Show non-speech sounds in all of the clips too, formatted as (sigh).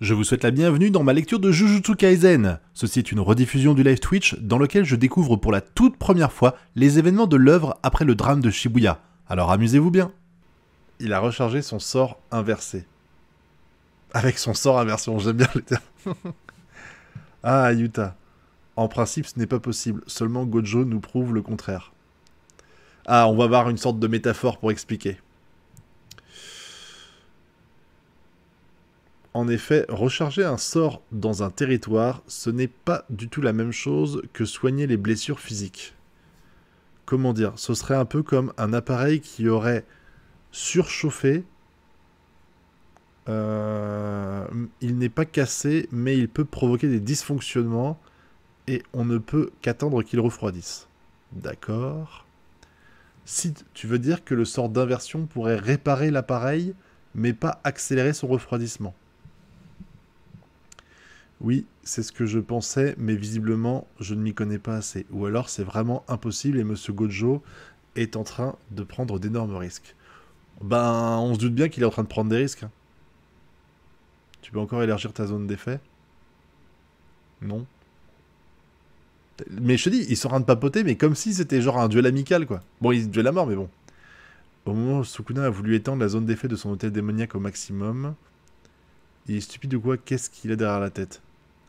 Je vous souhaite la bienvenue dans ma lecture de Jujutsu Kaisen. Ceci est une rediffusion du live Twitch dans lequel je découvre pour la toute première fois les événements de l'œuvre après le drame de Shibuya. Alors amusez-vous bien. Il a rechargé son sort inversé. Avec son sort inversion, j'aime bien le terme. (laughs) ah, Yuta. En principe, ce n'est pas possible. Seulement Gojo nous prouve le contraire. Ah, on va voir une sorte de métaphore pour expliquer. En effet, recharger un sort dans un territoire, ce n'est pas du tout la même chose que soigner les blessures physiques. Comment dire Ce serait un peu comme un appareil qui aurait surchauffé. Euh, il n'est pas cassé, mais il peut provoquer des dysfonctionnements et on ne peut qu'attendre qu'il refroidisse. D'accord Si tu veux dire que le sort d'inversion pourrait réparer l'appareil, mais pas accélérer son refroidissement. Oui, c'est ce que je pensais, mais visiblement, je ne m'y connais pas assez. Ou alors, c'est vraiment impossible et Monsieur Gojo est en train de prendre d'énormes risques. Ben, on se doute bien qu'il est en train de prendre des risques. Hein. Tu peux encore élargir ta zone d'effet Non. Mais je te dis, ils sont en train de papoter, mais comme si c'était genre un duel amical, quoi. Bon, ils duel à mort, mais bon. Au moment où Sukuna a voulu étendre la zone d'effet de son hôtel démoniaque au maximum, il est stupide ou quoi Qu'est-ce qu'il a derrière la tête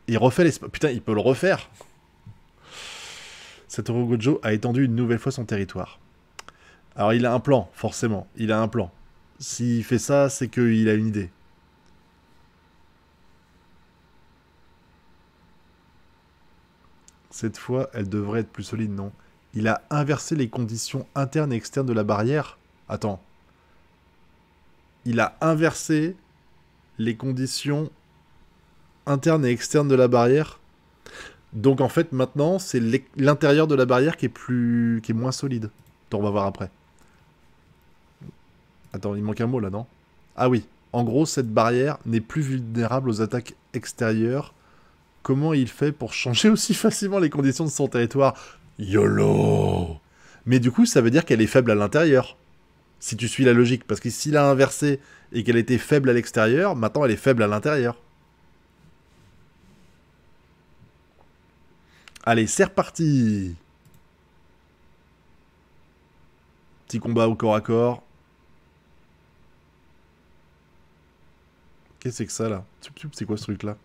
il refait les... Putain, il peut le refaire. Satoru Gojo a étendu une nouvelle fois son territoire. Alors il a un plan, forcément. Il a un plan. S'il fait ça, c'est qu'il a une idée. Cette fois, elle devrait être plus solide, non Il a inversé les conditions internes et externes de la barrière Attends. Il a inversé les conditions interne et externe de la barrière. Donc en fait, maintenant, c'est l'intérieur de la barrière qui est, plus... qui est moins solide. on va voir après. Attends, il manque un mot là, non Ah oui. En gros, cette barrière n'est plus vulnérable aux attaques extérieures. Comment il fait pour changer (laughs) aussi facilement les conditions de son territoire YOLO Mais du coup, ça veut dire qu'elle est faible à l'intérieur. Si tu suis la logique. Parce que s'il a inversé et qu'elle était faible à l'extérieur, maintenant elle est faible à l'intérieur. Allez, c'est reparti Petit combat au corps à corps. Qu'est-ce que c'est que ça, là C'est quoi ce truc-là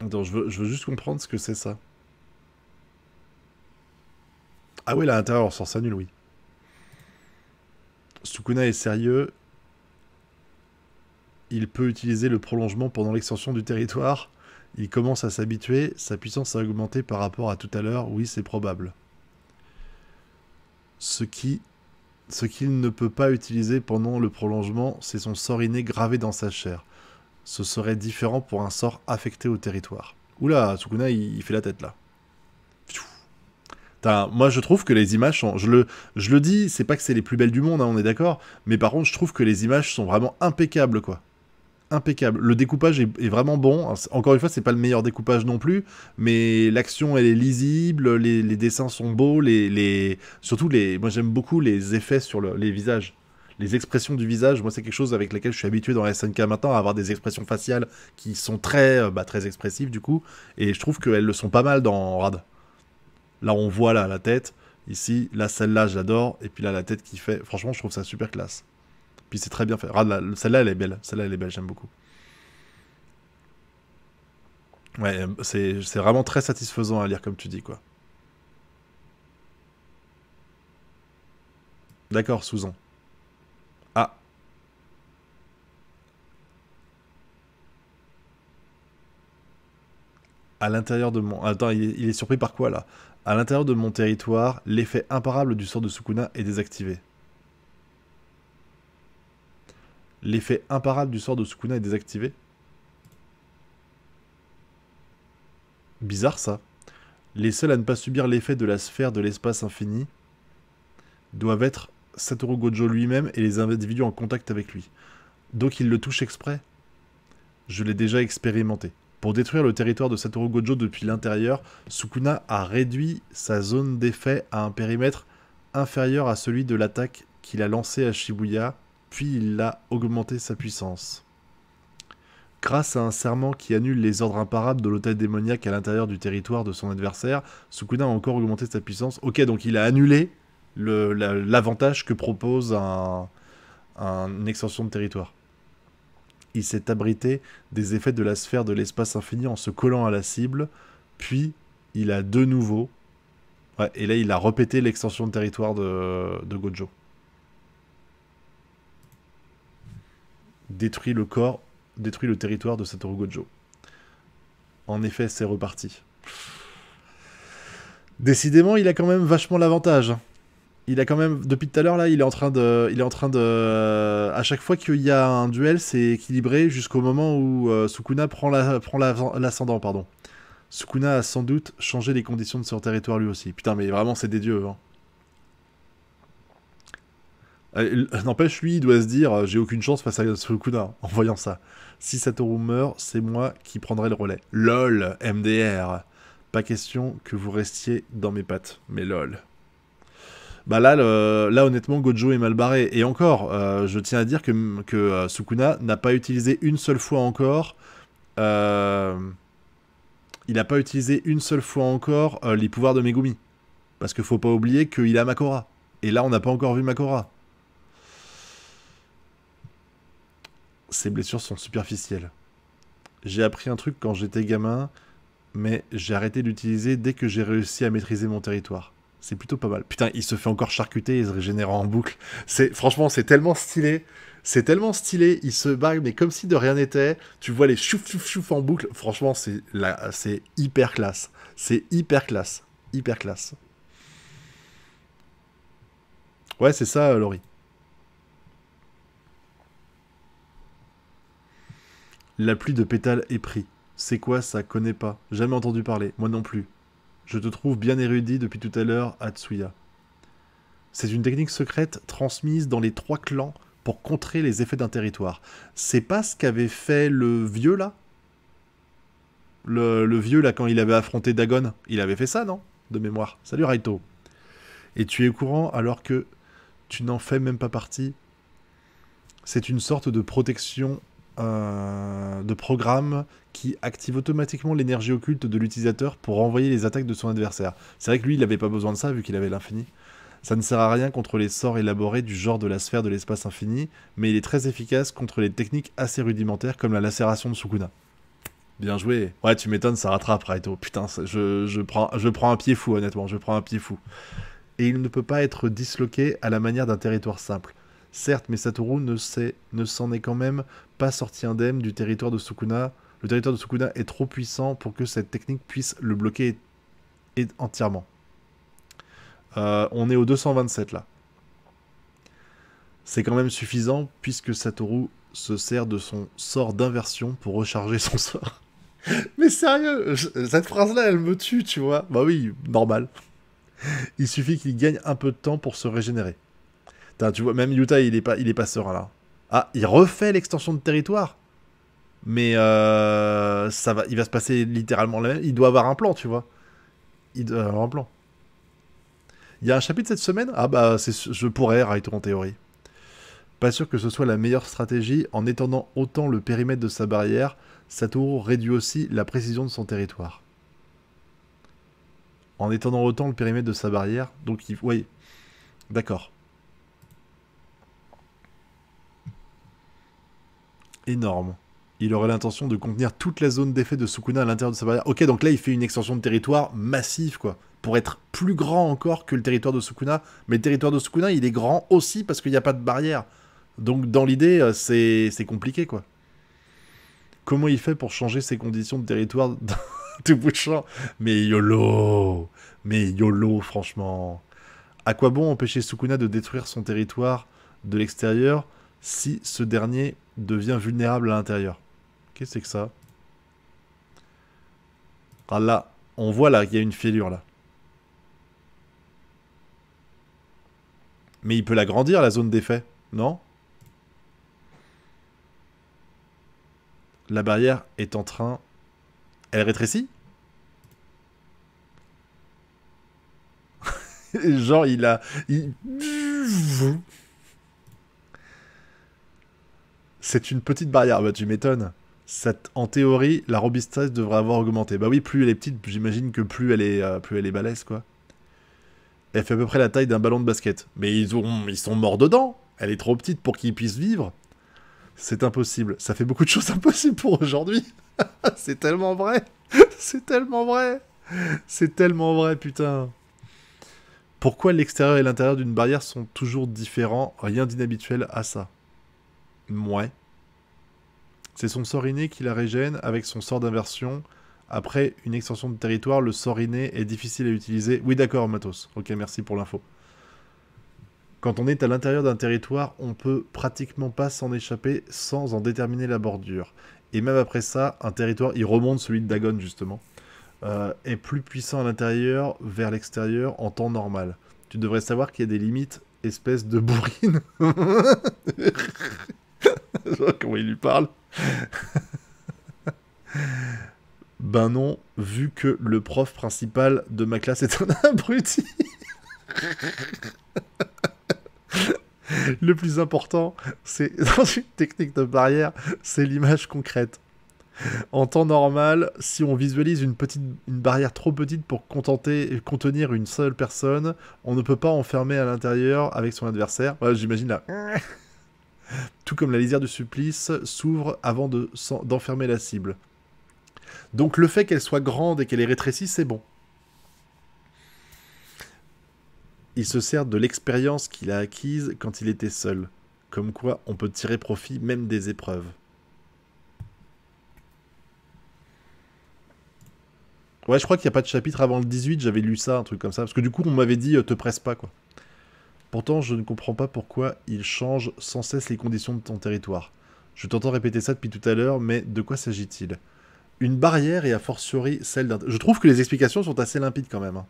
Attends, je veux, je veux juste comprendre ce que c'est, ça. Ah oui, là, à l'intérieur, sort ça nul, oui. Sukuna est sérieux. Il peut utiliser le prolongement pendant l'extension du territoire il commence à s'habituer, sa puissance a augmenté par rapport à tout à l'heure, oui c'est probable. Ce qui ce qu'il ne peut pas utiliser pendant le prolongement, c'est son sort inné gravé dans sa chair. Ce serait différent pour un sort affecté au territoire. Oula, Sukuna, il, fait la tête là. moi, je trouve que les images sont. Je le, je le dis, c'est pas que c'est les plus belles du monde, hein, on est d'accord. Mais par contre, je trouve que les images sont vraiment impeccables, quoi impeccable. Le découpage est, vraiment bon. encore une fois, c'est pas le meilleur découpage non plus, mais l'action elle est lisible, les, dessins sont beaux, les, surtout les. Moi j'aime beaucoup les effets sur les visages. Les expressions du visage, moi c'est quelque chose avec lequel je suis habitué dans la SNK maintenant, à avoir des expressions faciales qui sont très, euh, bah, très expressives du coup, et je trouve qu'elles le sont pas mal dans Rad. Là on voit là la tête, ici, là celle-là j'adore et puis là la tête qui fait, franchement je trouve ça super classe. Puis c'est très bien fait. Celle-là, elle est belle. Celle-là, elle est belle, j'aime beaucoup. Ouais, euh, c'est vraiment très satisfaisant à lire, comme tu dis, quoi. D'accord, Susan. Ah. À l'intérieur de mon... Attends, il est, il est surpris par quoi, là À l'intérieur de mon territoire, l'effet imparable du sort de Sukuna est désactivé. l'effet imparable du sort de Sukuna est désactivé. Bizarre ça. Les seuls à ne pas subir l'effet de la sphère de l'espace infini doivent être Satoru Gojo lui-même et les individus en contact avec lui. Donc il le touche exprès Je l'ai déjà expérimenté. Pour détruire le territoire de Satoru Gojo depuis l'intérieur, Sukuna a réduit sa zone d'effet à un périmètre inférieur à celui de l'attaque qu'il a lancée à Shibuya puis il a augmenté sa puissance. Grâce à un serment qui annule les ordres imparables de l'hôtel démoniaque à l'intérieur du territoire de son adversaire, Sukuna a encore augmenté sa puissance. Ok, donc il a annulé l'avantage que propose un, une extension de territoire. Il s'est abrité des effets de la sphère de l'espace infini en se collant à la cible, puis il a de nouveau... et là, il a répété l'extension de territoire de, de Gojo. détruit le corps, détruit le territoire de Satoru Gojo. En effet, c'est reparti. Décidément, il a quand même vachement l'avantage. Hein. Il a quand même, depuis tout à l'heure là, il est en train de, il est en train de, euh, à chaque fois qu'il y a un duel, c'est équilibré jusqu'au moment où euh, Sukuna prend la, prend l'ascendant, pardon. Sukuna a sans doute changé les conditions de son territoire lui aussi. Putain, mais vraiment, c'est des dieux. Hein. Euh, n'empêche, lui, il doit se dire euh, j'ai aucune chance face à Sukuna en voyant ça. Si Satoru meurt, c'est moi qui prendrai le relais. LOL, MDR. Pas question que vous restiez dans mes pattes, mais lol. Bah là, là honnêtement, Gojo est mal barré. Et encore, euh, je tiens à dire que, Sukuna n'a pas utilisé une seule fois encore. il n'a pas utilisé une seule fois encore les pouvoirs de Megumi. Parce qu'il faut pas oublier qu'il a Makora. Et là, on n'a pas encore vu Makora. Ces blessures sont superficielles. J'ai appris un truc quand j'étais gamin, mais j'ai arrêté d'utiliser dès que j'ai réussi à maîtriser mon territoire. C'est plutôt pas mal. Putain, il se fait encore charcuter et se régénère en boucle. C'est franchement, c'est tellement stylé. C'est tellement stylé, il se bague, mais comme si de rien n'était. Tu vois les chouf chouf chouf en boucle. Franchement, c'est c'est hyper classe. C'est hyper classe, hyper classe. Ouais, c'est ça, euh, Laurie. La pluie de pétales pris C'est quoi ça Connais pas. Jamais entendu parler. Moi non plus. Je te trouve bien érudit depuis tout à l'heure, Atsuya. C'est une technique secrète transmise dans les trois clans pour contrer les effets d'un territoire. C'est pas ce qu'avait fait le vieux là le, le, vieux là quand il avait affronté Dagon, il avait fait ça, non De mémoire. Salut Raito. Et tu es au courant alors que tu n'en fais même pas partie. C'est une sorte de protection de programme qui active automatiquement l'énergie occulte de l'utilisateur pour renvoyer les attaques de son adversaire. C'est vrai que lui, il n'avait pas besoin de ça vu qu'il avait l'infini. Ça ne sert à rien contre les sorts élaborés du genre de la sphère de l'espace infini, mais il est très efficace contre les techniques assez rudimentaires comme la lacération de Sukuna. Bien joué. Ouais, tu m'étonnes, ça rattrape, Raito. Putain, je, je, prends, je prends un pied fou, honnêtement, je prends un pied fou. Et il ne peut pas être disloqué à la manière d'un territoire simple. Certes, mais Satoru ne s'en est quand même pas sorti indemne du territoire de Sukuna. Le territoire de Sukuna est trop puissant pour que cette technique puisse le bloquer entièrement. Euh, on est au 227 là. C'est quand même suffisant puisque Satoru se sert de son sort d'inversion pour recharger son sort. (laughs) Mais sérieux, cette phrase-là, elle me tue, tu vois. Bah oui, normal. Il suffit qu'il gagne un peu de temps pour se régénérer tu vois, même Yuta, il est pas, il est pas serein là. Ah, il refait l'extension de territoire. Mais euh, ça va, il va se passer littéralement la même. Il doit avoir un plan, tu vois. Il doit avoir un plan. Il y a un chapitre cette semaine Ah bah, je pourrais, Raito en théorie. Pas sûr que ce soit la meilleure stratégie. En étendant autant le périmètre de sa barrière, Satoru réduit aussi la précision de son territoire. En étendant autant le périmètre de sa barrière, donc il... Oui, d'accord. énorme. Il aurait l'intention de contenir toute la zone d'effet de Sukuna à l'intérieur de sa barrière. Ok, donc là, il fait une extension de territoire massive, quoi. Pour être plus grand encore que le territoire de Sukuna. Mais le territoire de Sukuna, il est grand aussi parce qu'il n'y a pas de barrière. Donc, dans l'idée, euh, c'est compliqué, quoi. Comment il fait pour changer ses conditions de territoire tout (laughs) bout de champ Mais YOLO Mais YOLO, franchement À quoi bon empêcher Sukuna de détruire son territoire de l'extérieur si ce dernier devient vulnérable à l'intérieur. Qu'est-ce que c'est que ça Ah là, on voit là qu'il y a une fêlure là. Mais il peut l'agrandir la zone d'effet, non La barrière est en train... Elle rétrécit (laughs) Genre il a... C'est une petite barrière, bah tu m'étonnes. En théorie, la robustesse devrait avoir augmenté. Bah oui, plus elle est petite, j'imagine que plus elle est, euh, plus elle est balèze, quoi. Elle fait à peu près la taille d'un ballon de basket. Mais ils, ont, ils sont morts dedans. Elle est trop petite pour qu'ils puissent vivre. C'est impossible. Ça fait beaucoup de choses (laughs) impossibles pour aujourd'hui. (laughs) c'est tellement vrai. (laughs) c'est tellement vrai. C'est tellement vrai, putain. Pourquoi l'extérieur et l'intérieur d'une barrière sont toujours différents Rien d'inhabituel à ça. Mouais. C'est son sort inné qui la régène avec son sort d'inversion. Après une extension de territoire, le sort inné est difficile à utiliser. Oui, d'accord, Matos. Ok, merci pour l'info. Quand on est à l'intérieur d'un territoire, on peut pratiquement pas s'en échapper sans en déterminer la bordure. Et même après ça, un territoire, il remonte celui de Dagon justement, euh, est plus puissant à l'intérieur vers l'extérieur en temps normal. Tu devrais savoir qu'il y a des limites, espèce de bourrine. (laughs) (laughs) Comment il lui parle (laughs) Ben non, vu que le prof principal de ma classe est un (laughs) abruti. le plus important, c'est dans une technique de barrière, c'est l'image concrète. En temps normal, si on visualise une, petite, une barrière trop petite pour contenter, contenir une seule personne, on ne peut pas enfermer à l'intérieur avec son adversaire. J'imagine là tout comme la lisière du supplice s'ouvre avant d'enfermer la cible. Donc le fait qu'elle soit grande et qu'elle est rétrécie, c'est bon. Il se sert de l'expérience qu'il a acquise quand il était seul, comme quoi on peut tirer profit même des épreuves. Ouais, je crois qu'il n'y a pas de chapitre avant le 18, j'avais lu ça, un truc comme ça. Parce que du coup, on m'avait dit, euh, te presse pas, quoi. Pourtant, je ne comprends pas pourquoi il change sans cesse les conditions de ton territoire. Je t'entends répéter ça depuis tout à l'heure, mais de quoi s'agit-il Une barrière et a fortiori celle d'un... Je trouve que les explications sont assez limpides quand même. Hein.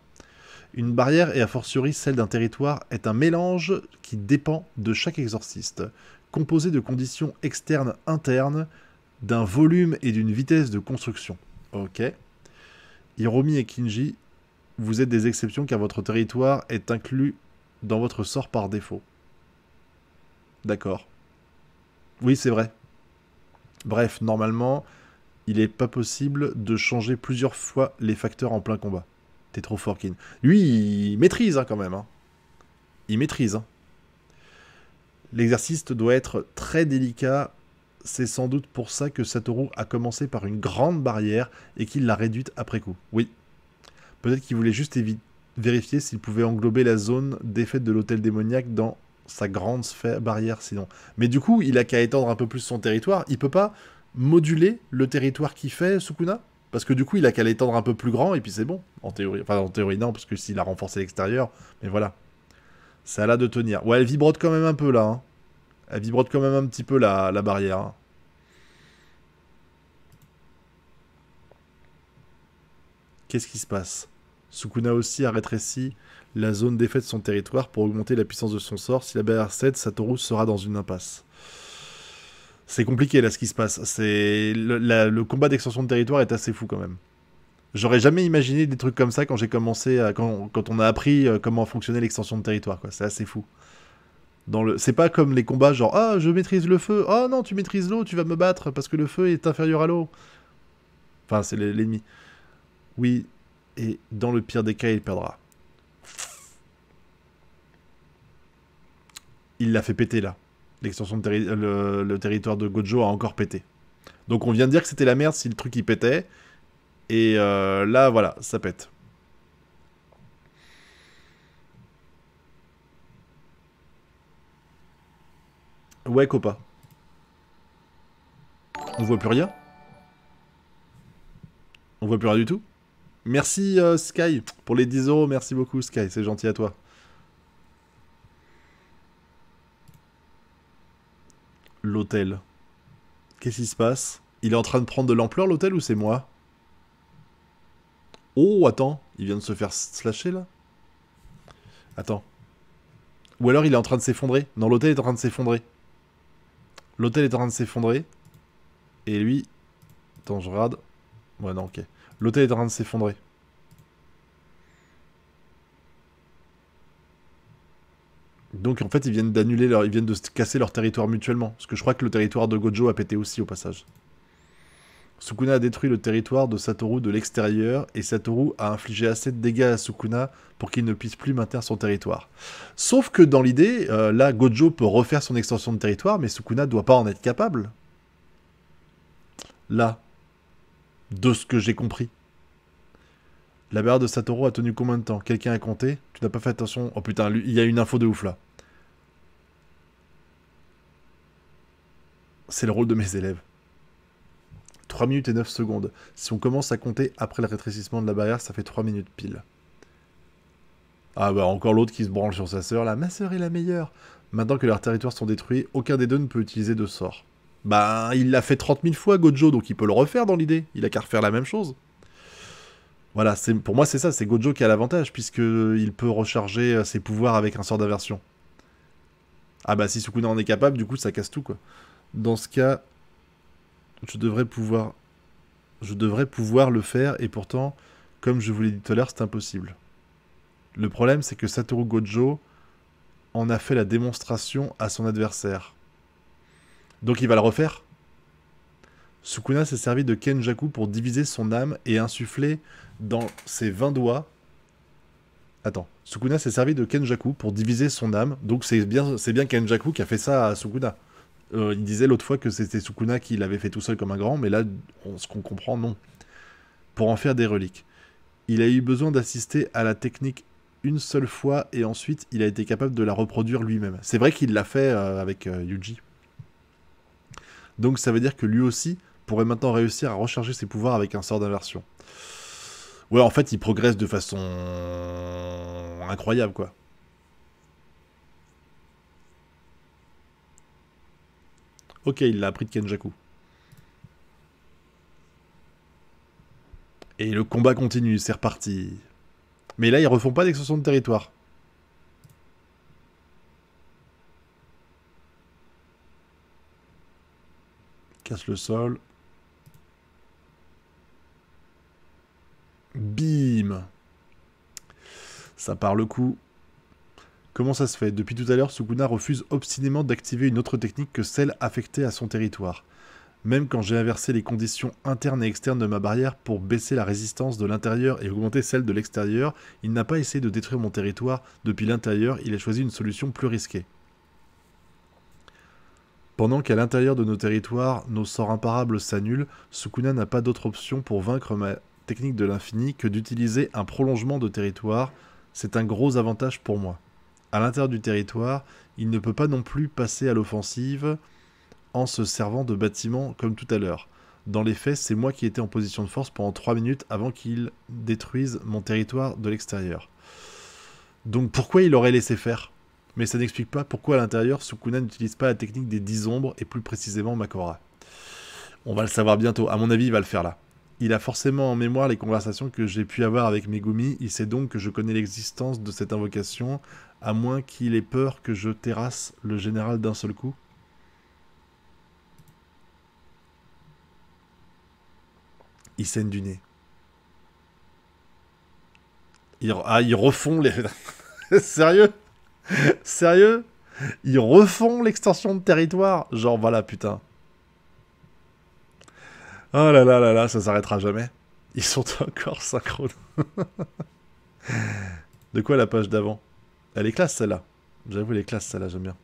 Une barrière et a fortiori celle d'un territoire est un mélange qui dépend de chaque exorciste, composé de conditions externes internes, d'un volume et d'une vitesse de construction. Ok. Hiromi et Kinji, vous êtes des exceptions car votre territoire est inclus dans votre sort par défaut. D'accord. Oui, c'est vrai. Bref, normalement, il n'est pas possible de changer plusieurs fois les facteurs en plein combat. T'es trop fort, Kin. Lui, il maîtrise hein, quand même. Hein. Il maîtrise. Hein. L'exercice doit être très délicat. C'est sans doute pour ça que Satoru a commencé par une grande barrière et qu'il l'a réduite après coup. Oui. Peut-être qu'il voulait juste éviter vérifier s'il pouvait englober la zone défaite de l'hôtel démoniaque dans sa grande sphère barrière sinon. Mais du coup, il a qu'à étendre un peu plus son territoire. Il peut pas moduler le territoire qu'il fait, Sukuna Parce que du coup, il a qu'à l'étendre un peu plus grand et puis c'est bon, en théorie. Enfin, en théorie, non, parce que s'il a renforcé l'extérieur, mais voilà. Ça a l'air de tenir. Ouais, elle vibrote quand même un peu là. Hein. Elle vibrote quand même un petit peu la, la barrière. Hein. Qu'est-ce qui se passe Sukuna aussi a rétréci la zone d'effet de son territoire pour augmenter la puissance de son sort. Si la BR cède, Satoru sera dans une impasse. C'est compliqué là ce qui se passe. C'est le, combat d'extension de territoire est assez fou quand même. J'aurais jamais imaginé des trucs comme ça quand j'ai commencé quand, on a appris euh, comment fonctionnait l'extension de territoire C'est assez fou. c'est pas comme les combats genre ah je maîtrise le feu ah oh, non tu maîtrises l'eau tu vas me battre parce que le feu est inférieur à l'eau. Enfin c'est l'ennemi. Oui, et dans le pire des cas, il perdra. Il l'a fait péter là. L'extension de le, territoire de Gojo a encore pété. Donc on vient de dire que c'était la merde si le truc il pétait. Et euh, là, voilà, ça pète. Ouais, Copa. On voit plus rien On voit plus rien du tout Merci euh, Sky pour les 10 euros. Merci beaucoup Sky, c'est gentil à toi. L'hôtel. Qu'est-ce qui se passe Il est en train de prendre de l'ampleur l'hôtel ou c'est moi Oh, attends, il vient de se faire slasher là Attends. Ou alors il est en train de s'effondrer. Non, l'hôtel est en train de s'effondrer. L'hôtel est en train de s'effondrer. Et lui... Attends, je Ouais, non, ok. L'hôtel est en train de s'effondrer. Donc en fait, ils viennent d'annuler Ils viennent de casser leur territoire mutuellement. Parce que je crois que le territoire de Gojo a pété aussi au passage. Sukuna a détruit le territoire de Satoru de l'extérieur et Satoru a infligé assez de dégâts à Sukuna pour qu'il ne puisse plus maintenir son territoire. Sauf que dans l'idée, euh, là, Gojo peut refaire son extension de territoire, mais Sukuna ne doit pas en être capable. Là, de ce que j'ai compris. La barrière de Satoru a tenu combien de temps Quelqu'un a compté Tu n'as pas fait attention Oh putain, il y a une info de ouf là. C'est le rôle de mes élèves. 3 minutes et 9 secondes. Si on commence à compter après le rétrécissement de la barrière, ça fait 3 minutes pile. Ah bah encore l'autre qui se branle sur sa sœur là. Ma sœur est la meilleure. Maintenant que leurs territoires sont détruits, aucun des deux ne peut utiliser de sort. Bah, il l'a fait 30 000 fois, Gojo, donc il peut le refaire dans l'idée. Il a qu'à refaire la même chose. Voilà, c'est, pour moi, c'est ça, c'est Gojo qui a l'avantage, puisqu'il peut recharger euh, ses pouvoirs avec un sort d'aversion. Ah bah, si Sukuna en est capable, du coup, ça casse tout, quoi. Dans ce cas, je devrais pouvoir... Je devrais pouvoir le faire, et pourtant, comme je vous l'ai dit tout à l'heure, c'est impossible. Le problème, c'est que Satoru Gojo en a fait la démonstration à son adversaire. Donc il va le refaire. Sukuna s'est servi de Kenjaku pour diviser son âme et insuffler dans ses 20 doigts. Attends, Sukuna s'est servi de Kenjaku pour diviser son âme. Donc c'est bien, c'est bien Kenjaku qui a fait ça à Sukuna. Euh, il disait l'autre fois que c'était Sukuna qui l'avait fait tout seul comme un grand, mais là, on, ce qu'on comprend, non. Pour en faire des reliques. Il a eu besoin d'assister à la technique une seule fois et ensuite il a été capable de la reproduire lui-même. C'est vrai qu'il l'a fait euh, avec euh, Yuji. Donc ça veut dire que lui aussi pourrait maintenant réussir à recharger ses pouvoirs avec un sort d'inversion. Ouais, en fait, il progresse de façon incroyable, quoi. Ok, il l'a appris de Kenjaku. Et le combat continue, c'est reparti. Mais là, ils refont pas d'extension de territoire. Casse le sol. Bim Ça part le coup. Comment ça se fait Depuis tout à l'heure, Sukuna refuse obstinément d'activer une autre technique que celle affectée à son territoire. Même quand j'ai inversé les conditions internes et externes de ma barrière pour baisser la résistance de l'intérieur et augmenter celle de l'extérieur, il n'a pas essayé de détruire mon territoire depuis l'intérieur, il a choisi une solution plus risquée. Pendant qu'à l'intérieur de nos territoires, nos sorts imparables s'annulent, Sukuna n'a pas d'autre option pour vaincre ma technique de l'infini que d'utiliser un prolongement de territoire. C'est un gros avantage pour moi. À l'intérieur du territoire, il ne peut pas non plus passer à l'offensive en se servant de bâtiments comme tout à l'heure. Dans les faits, c'est moi qui étais en position de force pendant 3 minutes avant qu'il détruise mon territoire de l'extérieur. Donc pourquoi il aurait laissé faire mais ça n'explique pas pourquoi à l'intérieur, Sukuna n'utilise pas la technique des 10 ombres, et plus précisément Makora. On va le savoir bientôt, à mon avis, il va le faire là. Il a forcément en mémoire les conversations que j'ai pu avoir avec Megumi, il sait donc que je connais l'existence de cette invocation, à moins qu'il ait peur que je terrasse le général d'un seul coup. Il saigne du nez. ah, il refond les... (laughs) Sérieux (laughs) Sérieux Ils refont l'extension de territoire Genre, voilà, putain. Oh là là là là, ça s'arrêtera jamais. Ils sont (laughs) encore synchrones. (laughs) de quoi la page d'avant Elle est classe, celle-là. J'avoue, elle est classe, celle-là, j'aime bien.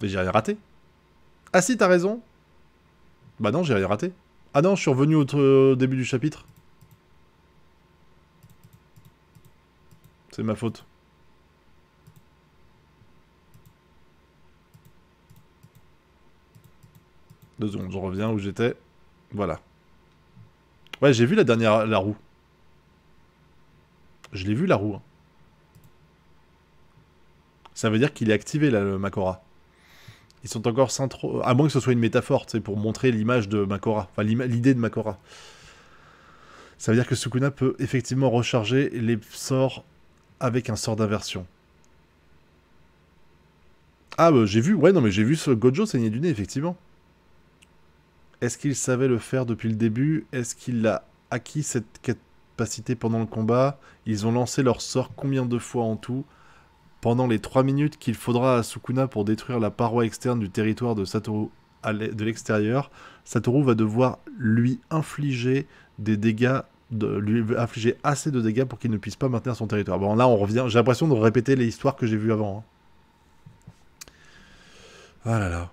Mais j'ai rien raté. Ah si, t'as raison. Bah non, j'ai rien raté. Ah non, je suis revenu au début du chapitre. C'est ma faute. Deux secondes, je reviens où j'étais. Voilà. Ouais, j'ai vu la dernière, la roue. Je l'ai vu, la roue. Hein. Ça veut dire qu'il est activé, là, le Makora. Ils sont encore sans trop... À moins que ce soit une métaphore, c'est pour montrer l'image de Makora. Enfin, l'idée de Makora. Ça veut dire que Sukuna peut effectivement recharger les sorts avec un sort d'inversion. Ah, bah, j'ai vu, ouais, non, mais j'ai vu ce Gojo saigner du nez, effectivement. Est-ce qu'il savait le faire depuis le début Est-ce qu'il a acquis cette capacité pendant le combat Ils ont lancé leur sort combien de fois en tout Pendant les 3 minutes qu'il faudra à Sukuna pour détruire la paroi externe du territoire de Satoru de l'extérieur, Satoru va devoir lui infliger des dégâts lui infliger assez de dégâts pour qu'il ne puisse pas maintenir son territoire. Bon, là, on revient. J'ai l'impression de répéter les histoires que j'ai vues avant. Hein. Ah là là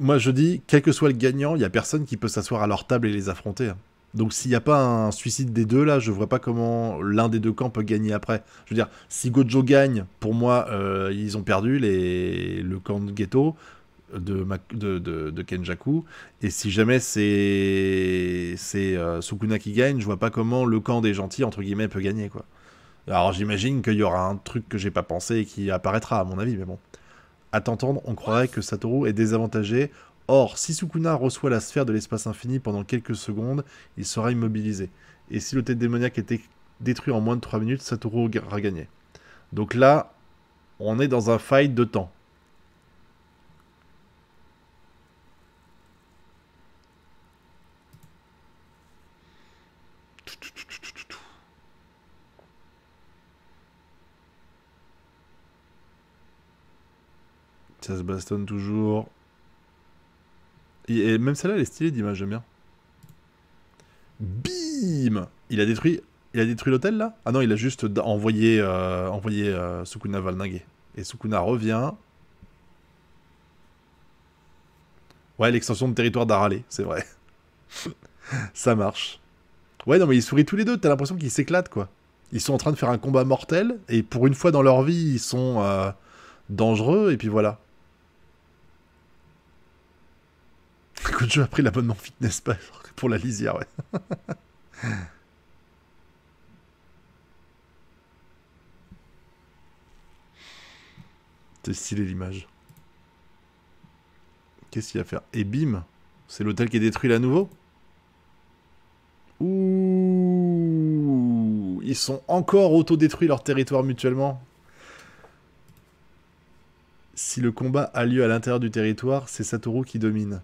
moi je dis, quel que soit le gagnant, il n'y a personne qui peut s'asseoir à leur table et les affronter. Hein. Donc s'il n'y a pas un suicide des deux, là, je vois pas comment l'un des deux camps peut gagner après. Je veux dire, si Gojo gagne, pour moi, euh, ils ont perdu les... le camp de ghetto euh, de, de, Kenjaku. Et si jamais c'est c'est euh, Sukuna qui gagne, je vois pas comment le camp des gentils, entre guillemets, peut gagner, quoi. Alors j'imagine qu'il y aura un truc que j'ai pas pensé et qui apparaîtra, à mon avis, mais bon. À t'entendre, on croirait que Satoru est désavantagé. Or, si Sukuna reçoit la sphère de l'espace infini pendant quelques secondes, il sera immobilisé. Et si le tête démoniaque était détruit en moins de 3 minutes, Satoru aura gagné. Donc là, on est dans un fight de temps. ça se bastonne toujours. Et même celle-là, elle est stylée d'image, j'aime bien. Bim Il a détruit il a détruit l'hôtel, là Ah non, il a juste envoyé, euh, envoyé euh, Sukuna Valnage. Et Sukuna revient. Ouais, l'extension de territoire d'Arale, c'est vrai. (laughs) Ça marche. Ouais, non, mais ils sourient tous les deux, t'as l'impression qu'ils s'éclatent, quoi. Ils sont en train de faire un combat mortel, et pour une fois dans leur vie, ils sont euh, dangereux, et puis voilà. Écoute, j'ai pris l'abonnement fitness pour la lisière, ouais. (laughs) C'est stylé l'image. Qu'est-ce qu'il y a à faire Et bim C'est l'hôtel qui est détruit là à nouveau Ouh Ils sont encore auto-détruits leur territoire mutuellement. Si le combat a lieu à l'intérieur du territoire, c'est Satoru qui domine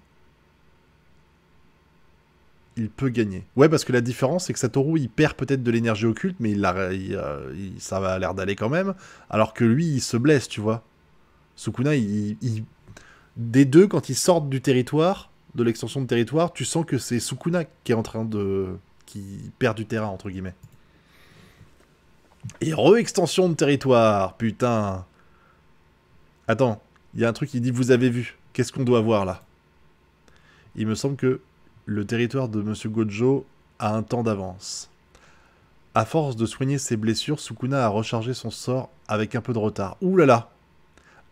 il peut gagner. Ouais, parce que la différence, c'est que Satoru, il perd peut-être de l'énergie occulte, mais il, a, euh, il, ça va l'air d'aller quand même. Alors que lui, il se blesse, tu vois. Sukuna, il, il... des deux, quand ils sortent du territoire, de l'extension de territoire, tu sens que c'est Sukuna qui est en train de. qui perd du terrain, entre guillemets. Et re-extension de territoire, putain. Attends, il y a un truc qui dit Vous avez vu, qu'est-ce qu'on doit voir là Il me semble que le territoire de M. Gojo a un temps d'avance. À force de soigner ses blessures, Sukuna a rechargé son sort avec un peu de retard. Ouh là là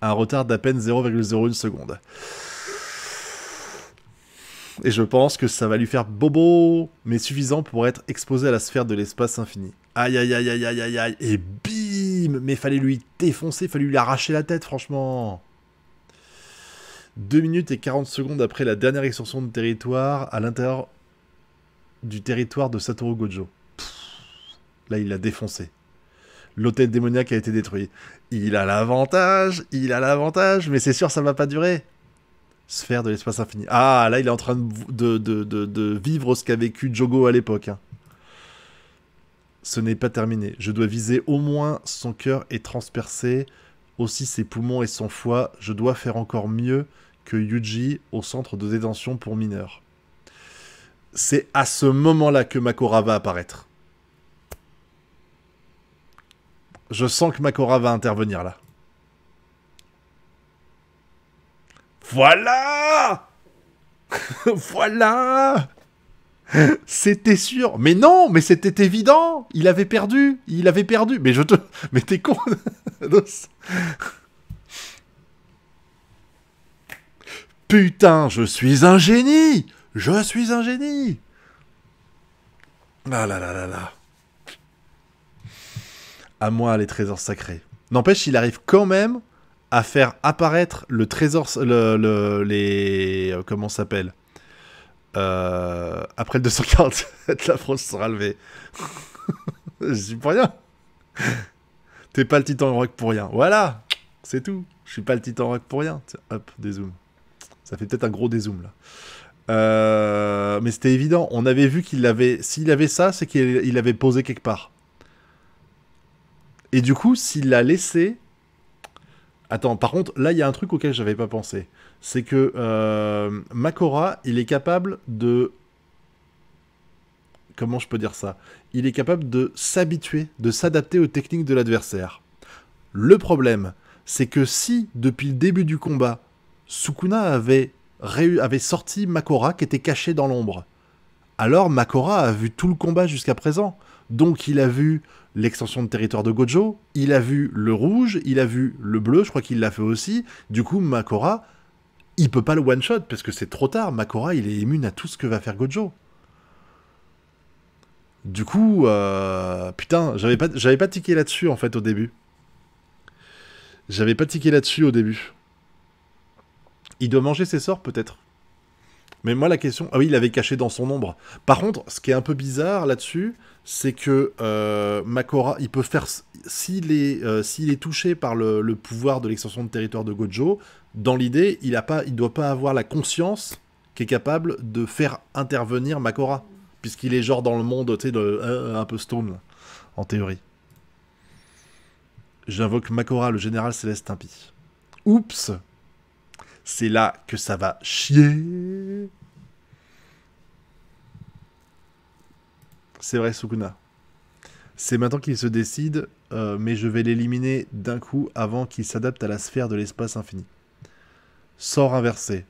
Un retard d'à peine 0,01 seconde. Et je pense que ça va lui faire bobo, mais suffisant pour être exposé à la sphère de l'espace infini. Aïe aïe aïe aïe aïe aïe aïe Et bim Mais fallait lui défoncer, fallait lui arracher la tête, franchement 2 minutes et 40 secondes après la dernière extension de territoire à l'intérieur du territoire de Satoru Gojo. là, il l'a défoncé. L'hôtel démoniaque a été détruit. Il a l'avantage, il a l'avantage, mais c'est sûr, ça ne va pas durer. Sphère de l'espace infini. Ah, là, il est en train de, de, vivre ce qu'a vécu Jogo à l'époque. Hein. Ce n'est pas terminé. Je dois viser au moins son cœur et transpercer aussi ses poumons et son foie. Je dois faire encore mieux que Yuji au centre de détention pour mineurs. C'est à ce moment-là que Makora va apparaître. Je sens que Makora va intervenir là. Voilà (laughs) Voilà C'était sûr. Mais non, mais c'était évident. Il avait perdu. Il avait perdu. Mais je te... (laughs) Mais t'es con. (laughs) Putain, je suis un génie Je suis un génie Ah là là là là. À moi les trésors sacrés. N'empêche, il arrive quand même à faire apparaître le trésor, le, les, euh, comment s'appelle euh, Après le 240, (laughs) la France sera levée. (laughs) Je suis pour rien. T'es pas le Titan Rock pour rien. Voilà, c'est tout. Je suis pas le Titan Rock pour rien. Hop, des dézoom. Ça fait peut-être un gros dézoom là. Euh, mais c'était évident. On avait vu qu'il avait. S'il avait ça, c'est qu'il l'avait posé quelque part. Et du coup, s'il l'a laissé. Attends, par contre, là, il y a un truc auquel je j'avais pas pensé. C'est que euh, Makora, il est capable de. Comment je peux dire ça Il est capable de s'habituer, de s'adapter aux techniques de l'adversaire. Le problème, c'est que si, depuis le début du combat, Sukuna avait, avait sorti Makora qui était caché dans l'ombre. Alors Makora a vu tout le combat jusqu'à présent. Donc il a vu l'extension de territoire de Gojo, il a vu le rouge, il a vu le bleu, je crois qu'il l'a fait aussi. Du coup, Makora, il peut pas le one-shot parce que c'est trop tard. Makora, il est immune à tout ce que va faire Gojo. Du coup, euh, putain, j'avais pas, j'avais pas tiqué là-dessus en fait au début. J'avais pas tiqué là-dessus au début. Il doit manger ses sorts peut-être. Mais moi la question, ah oui, il l'avait caché dans son ombre. Par contre, ce qui est un peu bizarre là-dessus, c'est que euh, Makora, il peut faire s'il est euh, s'il est touché par le, pouvoir de l'extension de territoire de Gojo, dans l'idée, il a pas, il doit pas avoir la conscience qui est capable de faire intervenir Makora, puisqu'il est genre dans le monde, tu sais, euh, un peu stone, en théorie. J'invoque Makora, le général céleste impie. Oups c'est là que ça va chier. C'est vrai, Sukuna. C'est maintenant qu'il se décide, euh, mais je vais l'éliminer d'un coup avant qu'il s'adapte à la sphère de l'espace infini. Sort inversé.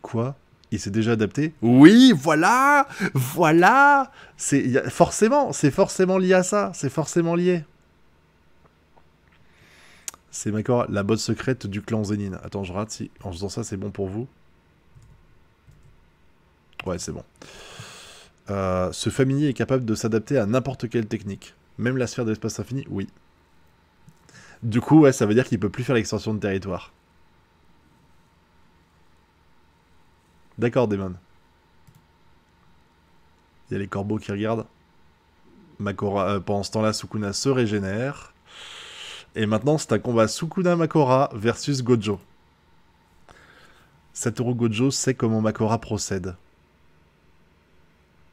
Quoi il s'est déjà adapté Oui, voilà Voilà C'est forcément, c'est forcément lié à ça, c'est forcément lié. C'est d'accord, la botte secrète du clan Zénine. Attends, je rate si en faisant ça c'est bon pour vous. Ouais, c'est bon. Euh, ce familier est capable de s'adapter à n'importe quelle technique. Même la sphère de l'espace infini, oui. Du coup, ouais, ça veut dire qu'il peut plus faire l'extension de territoire. D'accord, Demon. Il y a les corbeaux qui regardent. Makora, euh, pendant ce temps-là, Sukuna se régénère. Et maintenant, c'est un combat Sukuna Makora versus Gojo. Satoru Gojo sait comment Makora procède.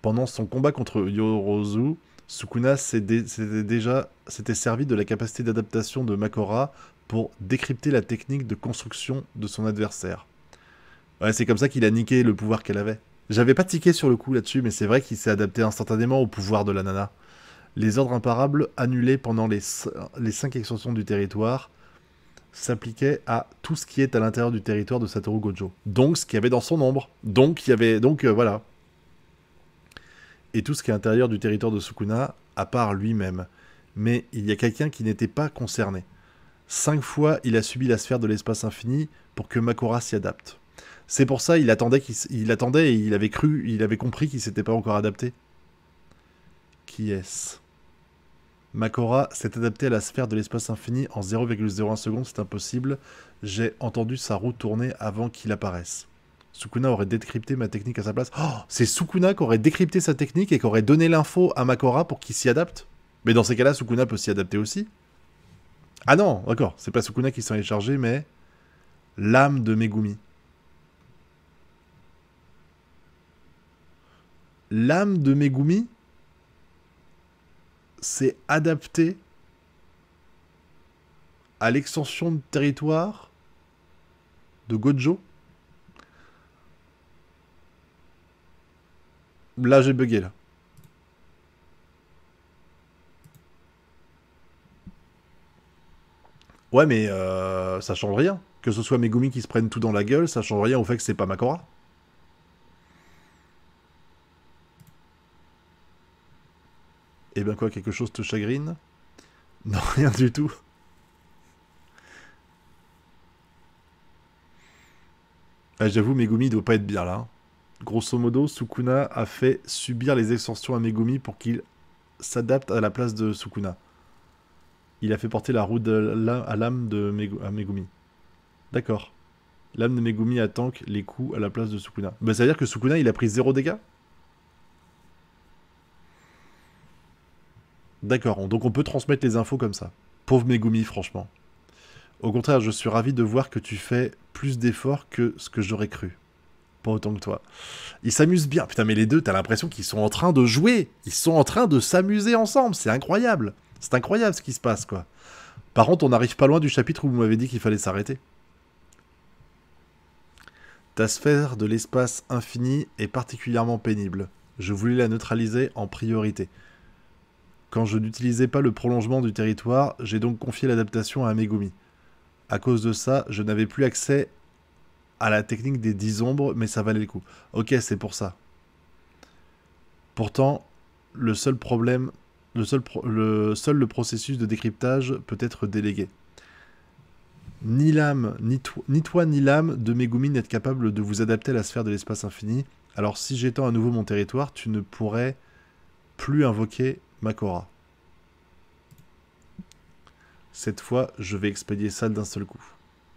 Pendant son combat contre Yorozu, Sukuna s'était déjà s'était servi de la capacité d'adaptation de Makora pour décrypter la technique de construction de son adversaire. Ouais, c'est comme ça qu'il a niqué le pouvoir qu'elle avait. J'avais pas tiqué sur le coup là-dessus, mais c'est vrai qu'il s'est adapté instantanément au pouvoir de la nana. Les ordres imparables annulés pendant les, les cinq extensions du territoire s'appliquaient à tout ce qui est à l'intérieur du territoire de Satoru Gojo. Donc ce qu'il y avait dans son ombre. Donc il y avait donc euh, voilà. Et tout ce qui est à l'intérieur du territoire de Sukuna à part lui-même. Mais il y a quelqu'un qui n'était pas concerné. Cinq fois, il a subi la sphère de l'espace infini pour que Makura s'y adapte. C'est pour ça il attendait qu'il attendait et il avait cru, il avait compris qu'il s'était pas encore adapté. Qui est-ce Makora s'est adapté à la sphère de l'espace infini en 0,01 seconde, c'est impossible. J'ai entendu sa roue tourner avant qu'il apparaisse. Sukuna aurait décrypté ma technique à sa place. Oh, c'est Sukuna qui aurait décrypté sa technique et qui aurait donné l'info à Makora pour qu'il s'y adapte Mais dans ces cas-là, Sukuna peut s'y adapter aussi. Ah non, d'accord, c'est pas Sukuna qui s'en est chargé, mais l'âme de Megumi. L'âme de Megumi c'est adapté à l'extension de territoire de Gojo. Là, j'ai bugué, là. Ouais, mais euh, ça change rien. Que ce soit mes Megumi qui se prennent tout dans la gueule, ça change rien au fait que c'est pas Makora. Eh bien quoi, quelque chose te chagrine Non, (laughs) rien du tout. Ah, j'avoue, Megumi doit pas être bien là. Grosso modo, Sukuna a fait subir les extensions à Megumi pour qu'il s'adapte à la place de Sukuna. Il a fait porter la roue de à l'âme de Megumi. D'accord. L'âme de Megumi attaque les coups à la place de Sukuna. Bah, ça veut dire que Sukuna, il a pris zéro dégâts D'accord, donc on peut transmettre les infos comme ça. Pauvre Megumi, franchement. Au contraire, je suis ravi de voir que tu fais plus d'efforts que ce que j'aurais cru. Pas autant que toi. Ils s'amusent bien. Putain, mais les deux, t'as l'impression qu'ils sont en train de jouer. Ils sont en train de s'amuser ensemble. C'est incroyable. C'est incroyable ce qui se passe, quoi. Par contre, on n'arrive pas loin du chapitre où vous m'avez dit qu'il fallait s'arrêter. Ta sphère de l'espace infini est particulièrement pénible. Je voulais la neutraliser en priorité quand je n'utilisais pas le prolongement du territoire, j'ai donc confié l'adaptation à Megumi. À cause de ça, je n'avais plus accès à la technique des 10 ombres, mais ça valait le coup. Ok, c'est pour ça. Pourtant, le seul problème, le seul, le, seul le processus de décryptage peut être délégué. Ni l'âme, ni, ni toi, ni l'âme de Megumi n'êtes capable de vous adapter à la sphère de l'espace infini. Alors si j'étends à nouveau mon territoire, tu ne pourrais plus invoquer Makora. Cette fois, je vais expédier ça d'un seul coup.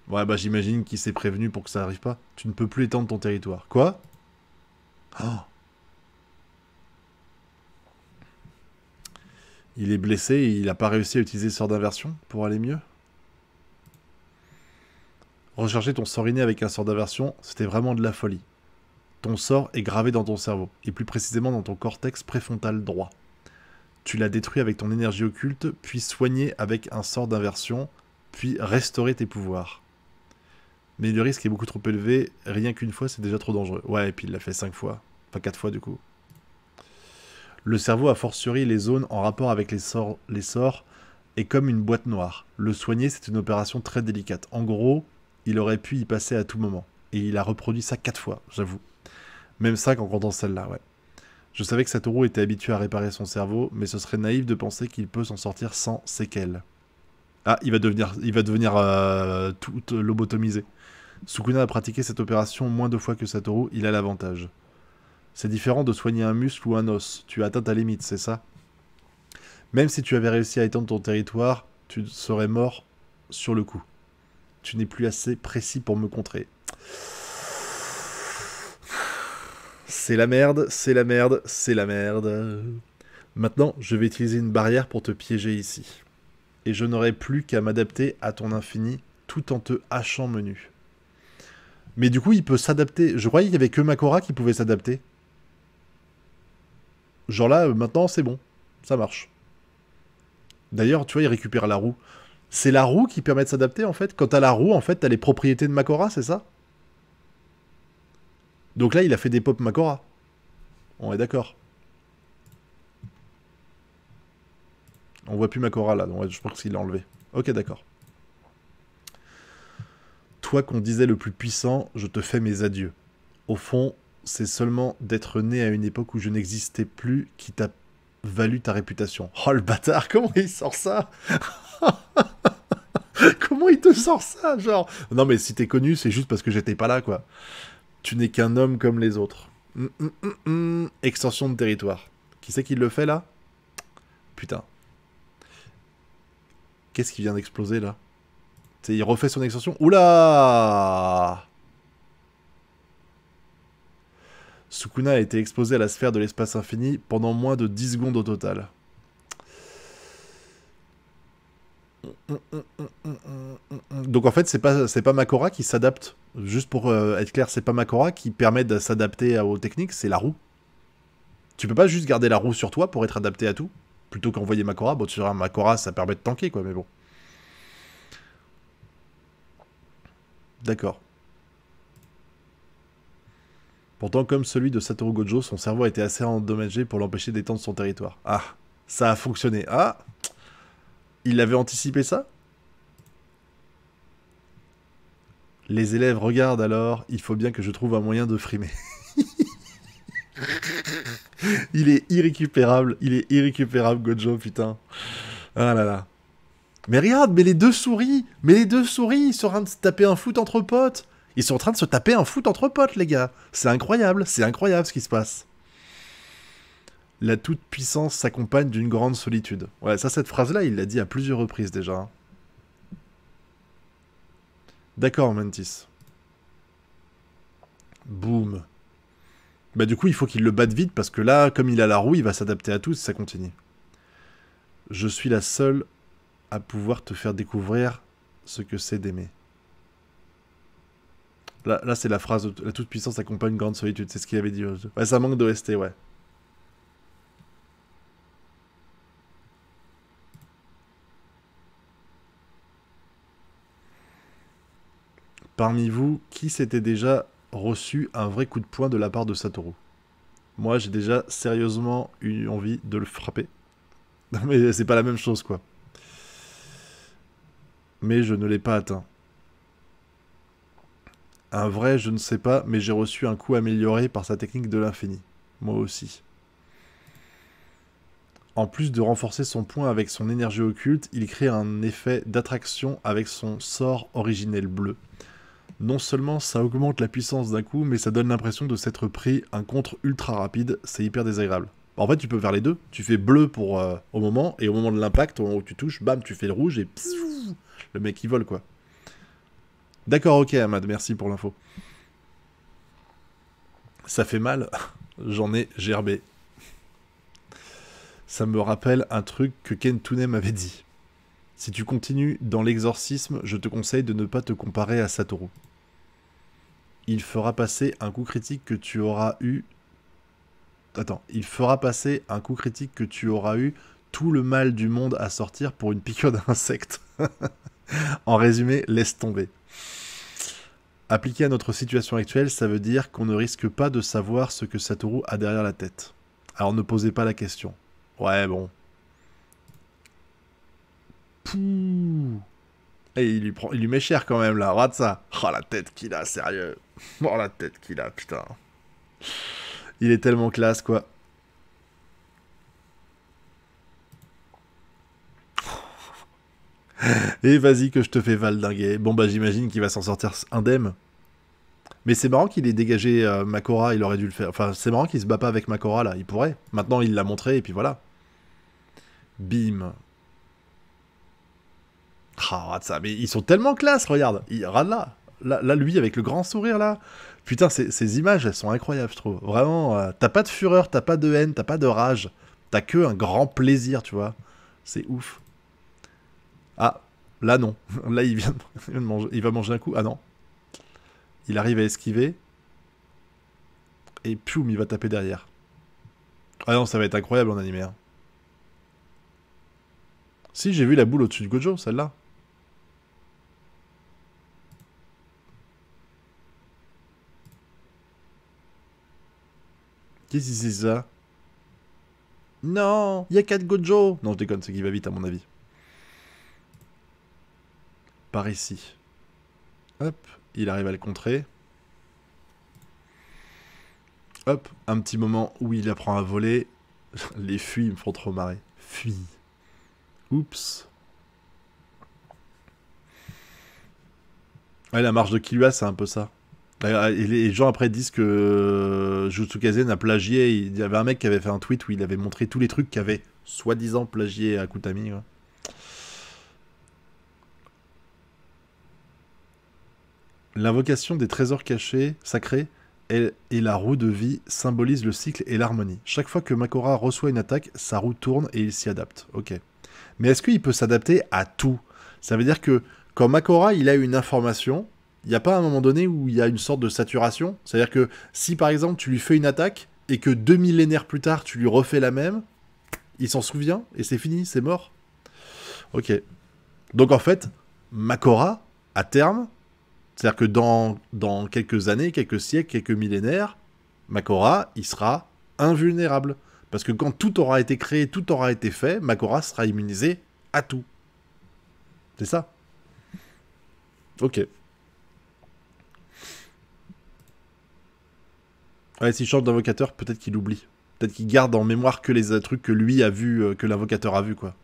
Ouais, bah j'imagine qu'il s'est prévenu pour que ça arrive pas. Tu ne peux plus étendre ton territoire. Quoi oh. Il est blessé et il n'a pas réussi à utiliser sort d'inversion pour aller mieux Recharger ton sort inné avec un sort d'inversion, c'était vraiment de la folie. Ton sort est gravé dans ton cerveau, et plus précisément dans ton cortex préfrontal droit tu l'as détruit avec ton énergie occulte, puis soigner avec un sort d'inversion, puis restaurer tes pouvoirs. Mais le risque est beaucoup trop élevé, rien qu'une fois c'est déjà trop dangereux. Ouais, et puis il l'a fait 5 fois, enfin 4 fois du coup. Le cerveau a fortiori les zones en rapport avec les sorts, les sorts est comme une boîte noire. Le soigner c'est une opération très délicate. En gros, il aurait pu y passer à tout moment. Et il a reproduit ça 4 fois, j'avoue. Même ça qu'en comptant celle-là, ouais. Je savais que Satoru était habitué à réparer son cerveau, mais ce serait naïf de penser qu'il peut s'en sortir sans séquelles. Ah, il va devenir, il va devenir euh, tout euh, lobotomisé. Sukuna a pratiqué cette opération moins de fois que Satoru, il a l'avantage. C'est différent de soigner un muscle ou un os, tu as atteint ta limite, c'est ça Même si tu avais réussi à étendre ton territoire, tu serais mort sur le coup. Tu n'es plus assez précis pour me contrer. C'est la merde, c'est la merde, c'est la merde. Maintenant, je vais utiliser une barrière pour te piéger ici. Et je n'aurai plus qu'à m'adapter à ton infini tout en te hachant menu. Mais du coup, il peut s'adapter. Je croyais qu'il n'y avait que Makora qui pouvait s'adapter. Genre là, euh, maintenant, c'est bon. Ça marche. D'ailleurs, tu vois, il récupère la roue. C'est la roue qui permet de s'adapter, en fait Quand t'as la roue, en fait, t'as les propriétés de Makora, c'est ça donc là, il a fait des pop macora. On est d'accord. On voit plus macora là, donc je pense qu'il l'a enlevé. Ok, d'accord. Toi qu'on disait le plus puissant, je te fais mes adieux. Au fond, c'est seulement d'être né à une époque où je n'existais plus qui t'a valu ta réputation. Oh le bâtard, comment il sort ça (laughs) Comment il te sort ça, genre Non mais si t'es connu, c'est juste parce que j'étais pas là, quoi. Tu n'es qu'un homme comme les autres. Mm, mm, mm, extension de territoire. Qui c'est qui le fait là Putain. Qu'est-ce qui vient d'exploser là Il refait son extension. Oula Sukuna a été exposé à la sphère de l'espace infini pendant moins de 10 secondes au total. Donc en fait, c'est pas, pas Makora qui s'adapte juste pour euh, être clair, c'est pas Makora qui permet de s'adapter aux techniques, c'est la roue. Tu peux pas juste garder la roue sur toi pour être adapté à tout, plutôt qu'envoyer Makora. Bon, tu un Makora, ça permet de tanker, quoi, mais bon. D'accord. Pourtant, comme celui de Satoru Gojo, son cerveau a été assez endommagé pour l'empêcher d'étendre son territoire. Ah, ça a fonctionné. Ah, il avait anticipé ça Les élèves regardent alors, il faut bien que je trouve un moyen de frimer. (laughs) il est irrécupérable, il est irrécupérable, Gojo, putain. Ah là là. Mais regarde, mais les deux souris, mais les deux souris, ils sont en train de se taper un foot entre potes. Ils sont en train de se taper un foot entre potes, les gars. C'est incroyable, c'est incroyable ce qui se passe. La toute-puissance s'accompagne d'une grande solitude. Ouais, ça, cette phrase-là, il l'a dit à plusieurs reprises déjà. Hein. D'accord, Mantis. Boum. Bah du coup, il faut qu'il le batte vite parce que là, comme il a la roue, il va s'adapter à tout ça continue. Je suis la seule à pouvoir te faire découvrir ce que c'est d'aimer. Là, là c'est la phrase la toute-puissance accompagne grande solitude, c'est ce qu'il avait dit. Ouais, ça manque d'OST, ouais. Parmi vous, qui s'était déjà reçu un vrai coup de poing de la part de Satoru Moi, j'ai déjà sérieusement eu envie de le frapper. (laughs) Mais c'est pas la même chose, quoi. Mais je ne l'ai pas atteint. Un vrai, je ne sais pas, mais j'ai reçu un coup amélioré par sa technique de l'infini. Moi aussi. En plus de renforcer son point avec son énergie occulte, il crée un effet d'attraction avec son sort originel bleu non seulement ça augmente la puissance d'un coup, mais ça donne l'impression de s'être pris un contre ultra rapide, c'est hyper désagréable. Bah, en fait, tu peux faire les deux. Tu fais bleu pour euh, au moment, et au moment de l'impact, au moment où tu touches, bam, tu fais le rouge, et le mec il vole, quoi. D'accord, ok, Ahmad, merci pour l'info. Ça fait mal, (laughs) j'en ai gerbé. Ça me rappelle un truc que Ken avait avait dit. Si tu continues dans l'exorcisme, je te conseille de ne pas te comparer à Satoru il fera passer un coup critique que tu auras eu. Attends, il fera passer un coup critique que tu auras eu tout le mal du monde à sortir pour une piqûre d'insecte. (laughs) en résumé, laisse tomber. Appliqué à notre situation actuelle, ça veut dire qu'on ne risque pas de savoir ce que Satoru a derrière la tête. Alors ne posez pas la question. Ouais, bon. Pouh. Et eh, il lui, prend, il lui met cher quand même là, rate ça. Oh la tête qu'il a, sérieux. Oh la tête qu'il a, putain. Il est tellement classe, quoi. Et vas-y que je te fais valdinguer. Bon bah j'imagine qu'il va s'en sortir indemne. Mais c'est marrant qu'il ait dégagé euh, Makora, il aurait dû le faire. Enfin, c'est marrant qu'il se bat pas avec Makora là, il pourrait. Maintenant il l'a montré et puis voilà. Bim. Ah, oh, ça, mais ils sont tellement classe, regarde. Il rate là là, lui, avec le grand sourire, là. Putain, ces, images, elles sont incroyables, je trouve. Vraiment, euh, t'as pas de fureur, t'as pas de haine, t'as pas de rage. T'as que un grand plaisir, tu vois. C'est ouf. Ah, là, non. (laughs) Là, (laughs) il vient, de manger. Il va manger un coup. Ah non. Il arrive à esquiver. Et pioum, il va taper derrière. Ah non, ça va être incroyable en animé. Hein. Si, j'ai vu la boule au-dessus de Gojo, celle-là. Qu'est-ce que c'est ça Non Il y a 4 Gojo Non, je déconne, c'est qui va vite à mon avis. Par ici. Hop, il arrive à le contrer. Hop, un petit moment où il apprend à voler. (laughs) Les fuis me font trop marrer. Fuis. Oups. Ouais, la marche de Kilua, c'est un peu ça. Bah, euh, les gens après disent que euh, Jutsukazen a plagié. Il y avait un mec qui avait fait un tweet où il avait montré tous les trucs qu'avait soi-disant plagié à Kutami. L'invocation des trésors cachés, sacrés, et, la roue de vie symbolisent le cycle et l'harmonie. Chaque fois que Makora reçoit une attaque, sa roue tourne et il s'y adapte. Ok. Mais est-ce qu'il peut s'adapter à tout Ça veut dire que quand Makora il a une information, il n'y a pas un moment donné où il y a une sorte de saturation C'est-à-dire que si par exemple tu lui fais une attaque et que deux millénaires plus tard tu lui refais la même, il s'en souvient et c'est fini, c'est mort. Ok. Donc en fait, Makora, à terme, c'est-à-dire que dans, dans quelques années, quelques siècles, quelques millénaires, Makora, il sera invulnérable. Parce que quand tout aura été créé, tout aura été fait, Makora sera immunisé à tout. C'est ça Ok. Ouais, s'il change d'invocateur, peut-être qu'il oublie. Peut-être qu'il garde en mémoire que les trucs que lui a vu, euh, que l'invocateur a vu, quoi.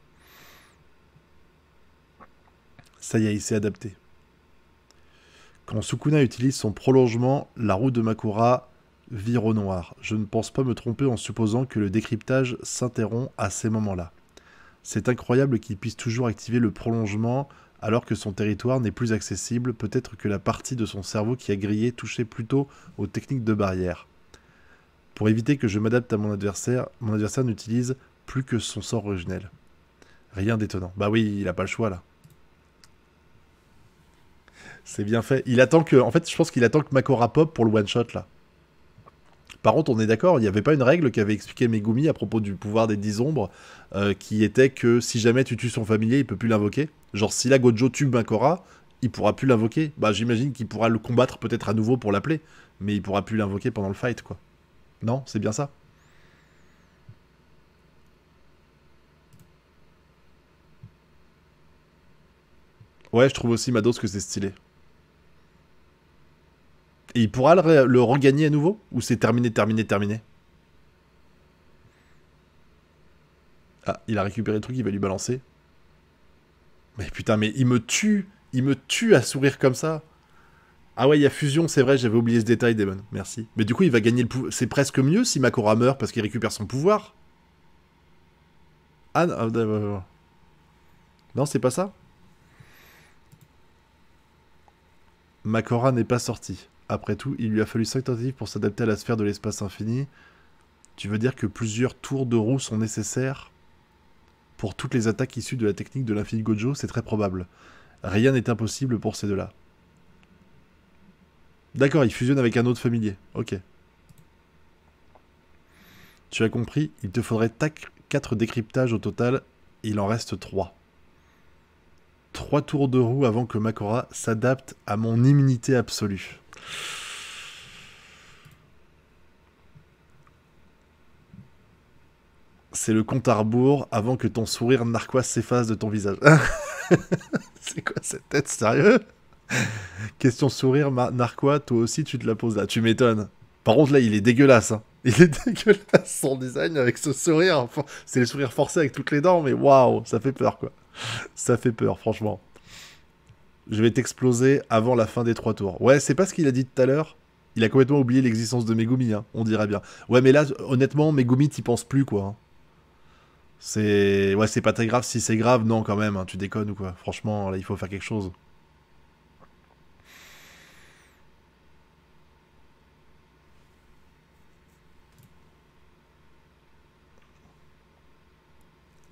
Ça y est, il s'est adapté. Quand Sukuna utilise son prolongement, la roue de Makura vire au noir. Je ne pense pas me tromper en supposant que le décryptage s'interrompt à ces moments-là. C'est incroyable qu'il puisse toujours activer le prolongement alors que son territoire n'est plus accessible, peut-être que la partie de son cerveau qui a grillé touchait plutôt aux techniques de barrière. Pour éviter que je m'adapte à mon adversaire, mon adversaire n'utilise plus que son sort originel. Rien d'étonnant. Bah oui, il a pas le choix là. C'est bien fait. Il attend que. En fait, je pense qu'il attend que Makora pop pour le one shot là. Par contre, on est d'accord, il n'y avait pas une règle qu'avait expliqué Megumi à propos du pouvoir des 10 ombres, euh, qui était que si jamais tu tues son familier, il peut plus l'invoquer. Genre, si la Gojo tue Makora, il pourra plus l'invoquer. Bah, j'imagine qu'il pourra le combattre peut-être à nouveau pour l'appeler, mais il pourra plus l'invoquer pendant le fight, quoi. Non, c'est bien ça Ouais, je trouve aussi Mados que c'est stylé. Et il pourra le, le regagner à nouveau Ou c'est terminé, terminé, terminé Ah, il a récupéré le truc, il va lui balancer. Mais putain, mais il me tue Il me tue à sourire comme ça ah ouais, il y a fusion, c'est vrai, j'avais oublié ce détail, Damon. Merci. Mais du coup, il va gagner le pouvoir. C'est presque mieux si Makora meurt parce qu'il récupère son pouvoir. Ah non, ah, ah, ah, non c'est pas ça Makora n'est pas sorti. Après tout, il lui a fallu 5 tentatives pour s'adapter à la sphère de l'espace infini. Tu veux dire que plusieurs tours de roue sont nécessaires pour toutes les attaques issues de la technique de l'infini Gojo C'est très probable. Rien n'est impossible pour ces deux-là. D'accord, il fusionne avec un autre familier. Ok. Tu as compris, il te faudrait 4 décryptages au total, il en reste 3. 3 tours de roue avant que Makora s'adapte à mon immunité absolue. C'est le compte à rebours avant que ton sourire narquois s'efface de ton visage. (laughs) C'est quoi cette tête, sérieux (laughs) Question sourire, Narquois, toi aussi tu te la poses là. Tu m'étonnes. Par contre, là, il est dégueulasse. Hein. Il est (laughs) dégueulasse son design avec ce sourire. C'est le sourire forcé avec toutes les dents, mais waouh, ça fait peur quoi. Ça fait peur, franchement. Je vais t'exploser avant la fin des trois tours. Ouais, c'est pas ce qu'il a dit tout à l'heure. Il a complètement oublié l'existence de Megumi, hein, on dirait bien. Ouais, mais là, honnêtement, Megumi, t'y penses plus quoi. Hein. C'est ouais, c'est pas très grave. Si c'est grave, non, quand même. Hein, tu déconnes ou quoi Franchement, là, il faut faire quelque chose.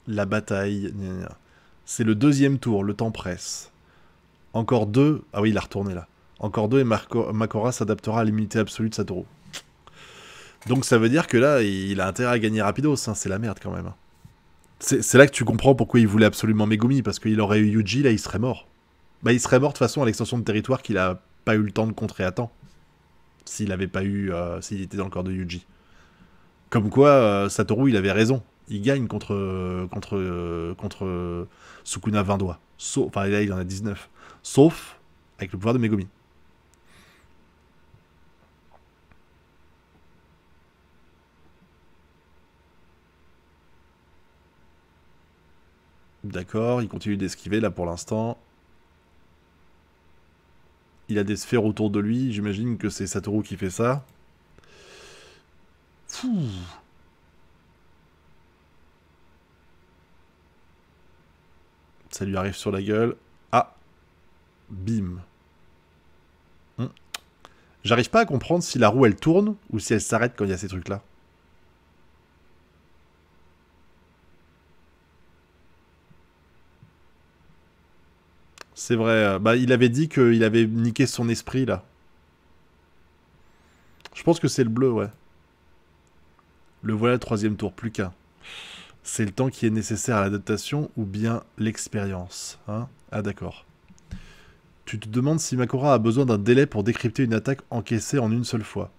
la bataille. C'est le deuxième tour, le temps presse. Encore deux. Ah oui, il a retourné là. Encore deux et Makora s'adaptera à l'immunité absolue de Satoru. Donc ça veut dire que là, il a intérêt à gagner rapidos. Hein. C'est la merde quand même. Hein. C'est là que tu comprends pourquoi il voulait absolument Megumi, parce qu'il aurait eu Yuji, là il serait mort. Bah il serait mort de toute façon à l'extension de territoire qu'il a pas eu le temps de contrer à temps. S'il avait pas eu... Euh, s'il était dans le corps de Yuji. Comme quoi, euh, Satoru, il avait raison il gagne contre, contre, contre Sukuna 20 doigts. enfin, là, il en a 19. Sauf avec le pouvoir de Megumi. D'accord, il continue d'esquiver là pour l'instant. Il a des sphères autour de lui, j'imagine que c'est Satoru qui fait ça. Ça lui arrive sur la gueule. Ah Bim hmm. J'arrive pas à comprendre si la roue elle tourne ou si elle s'arrête quand il y a ces trucs là. C'est vrai. Euh, bah, il avait dit qu'il avait niqué son esprit, là. Je pense que c'est le bleu, ouais. Le voilà troisième tour, plus qu'un c'est le temps qui est nécessaire à l'adaptation ou bien l'expérience. Hein ah d'accord. Tu te demandes si Makora a besoin d'un délai pour décrypter une attaque encaissée en une seule fois.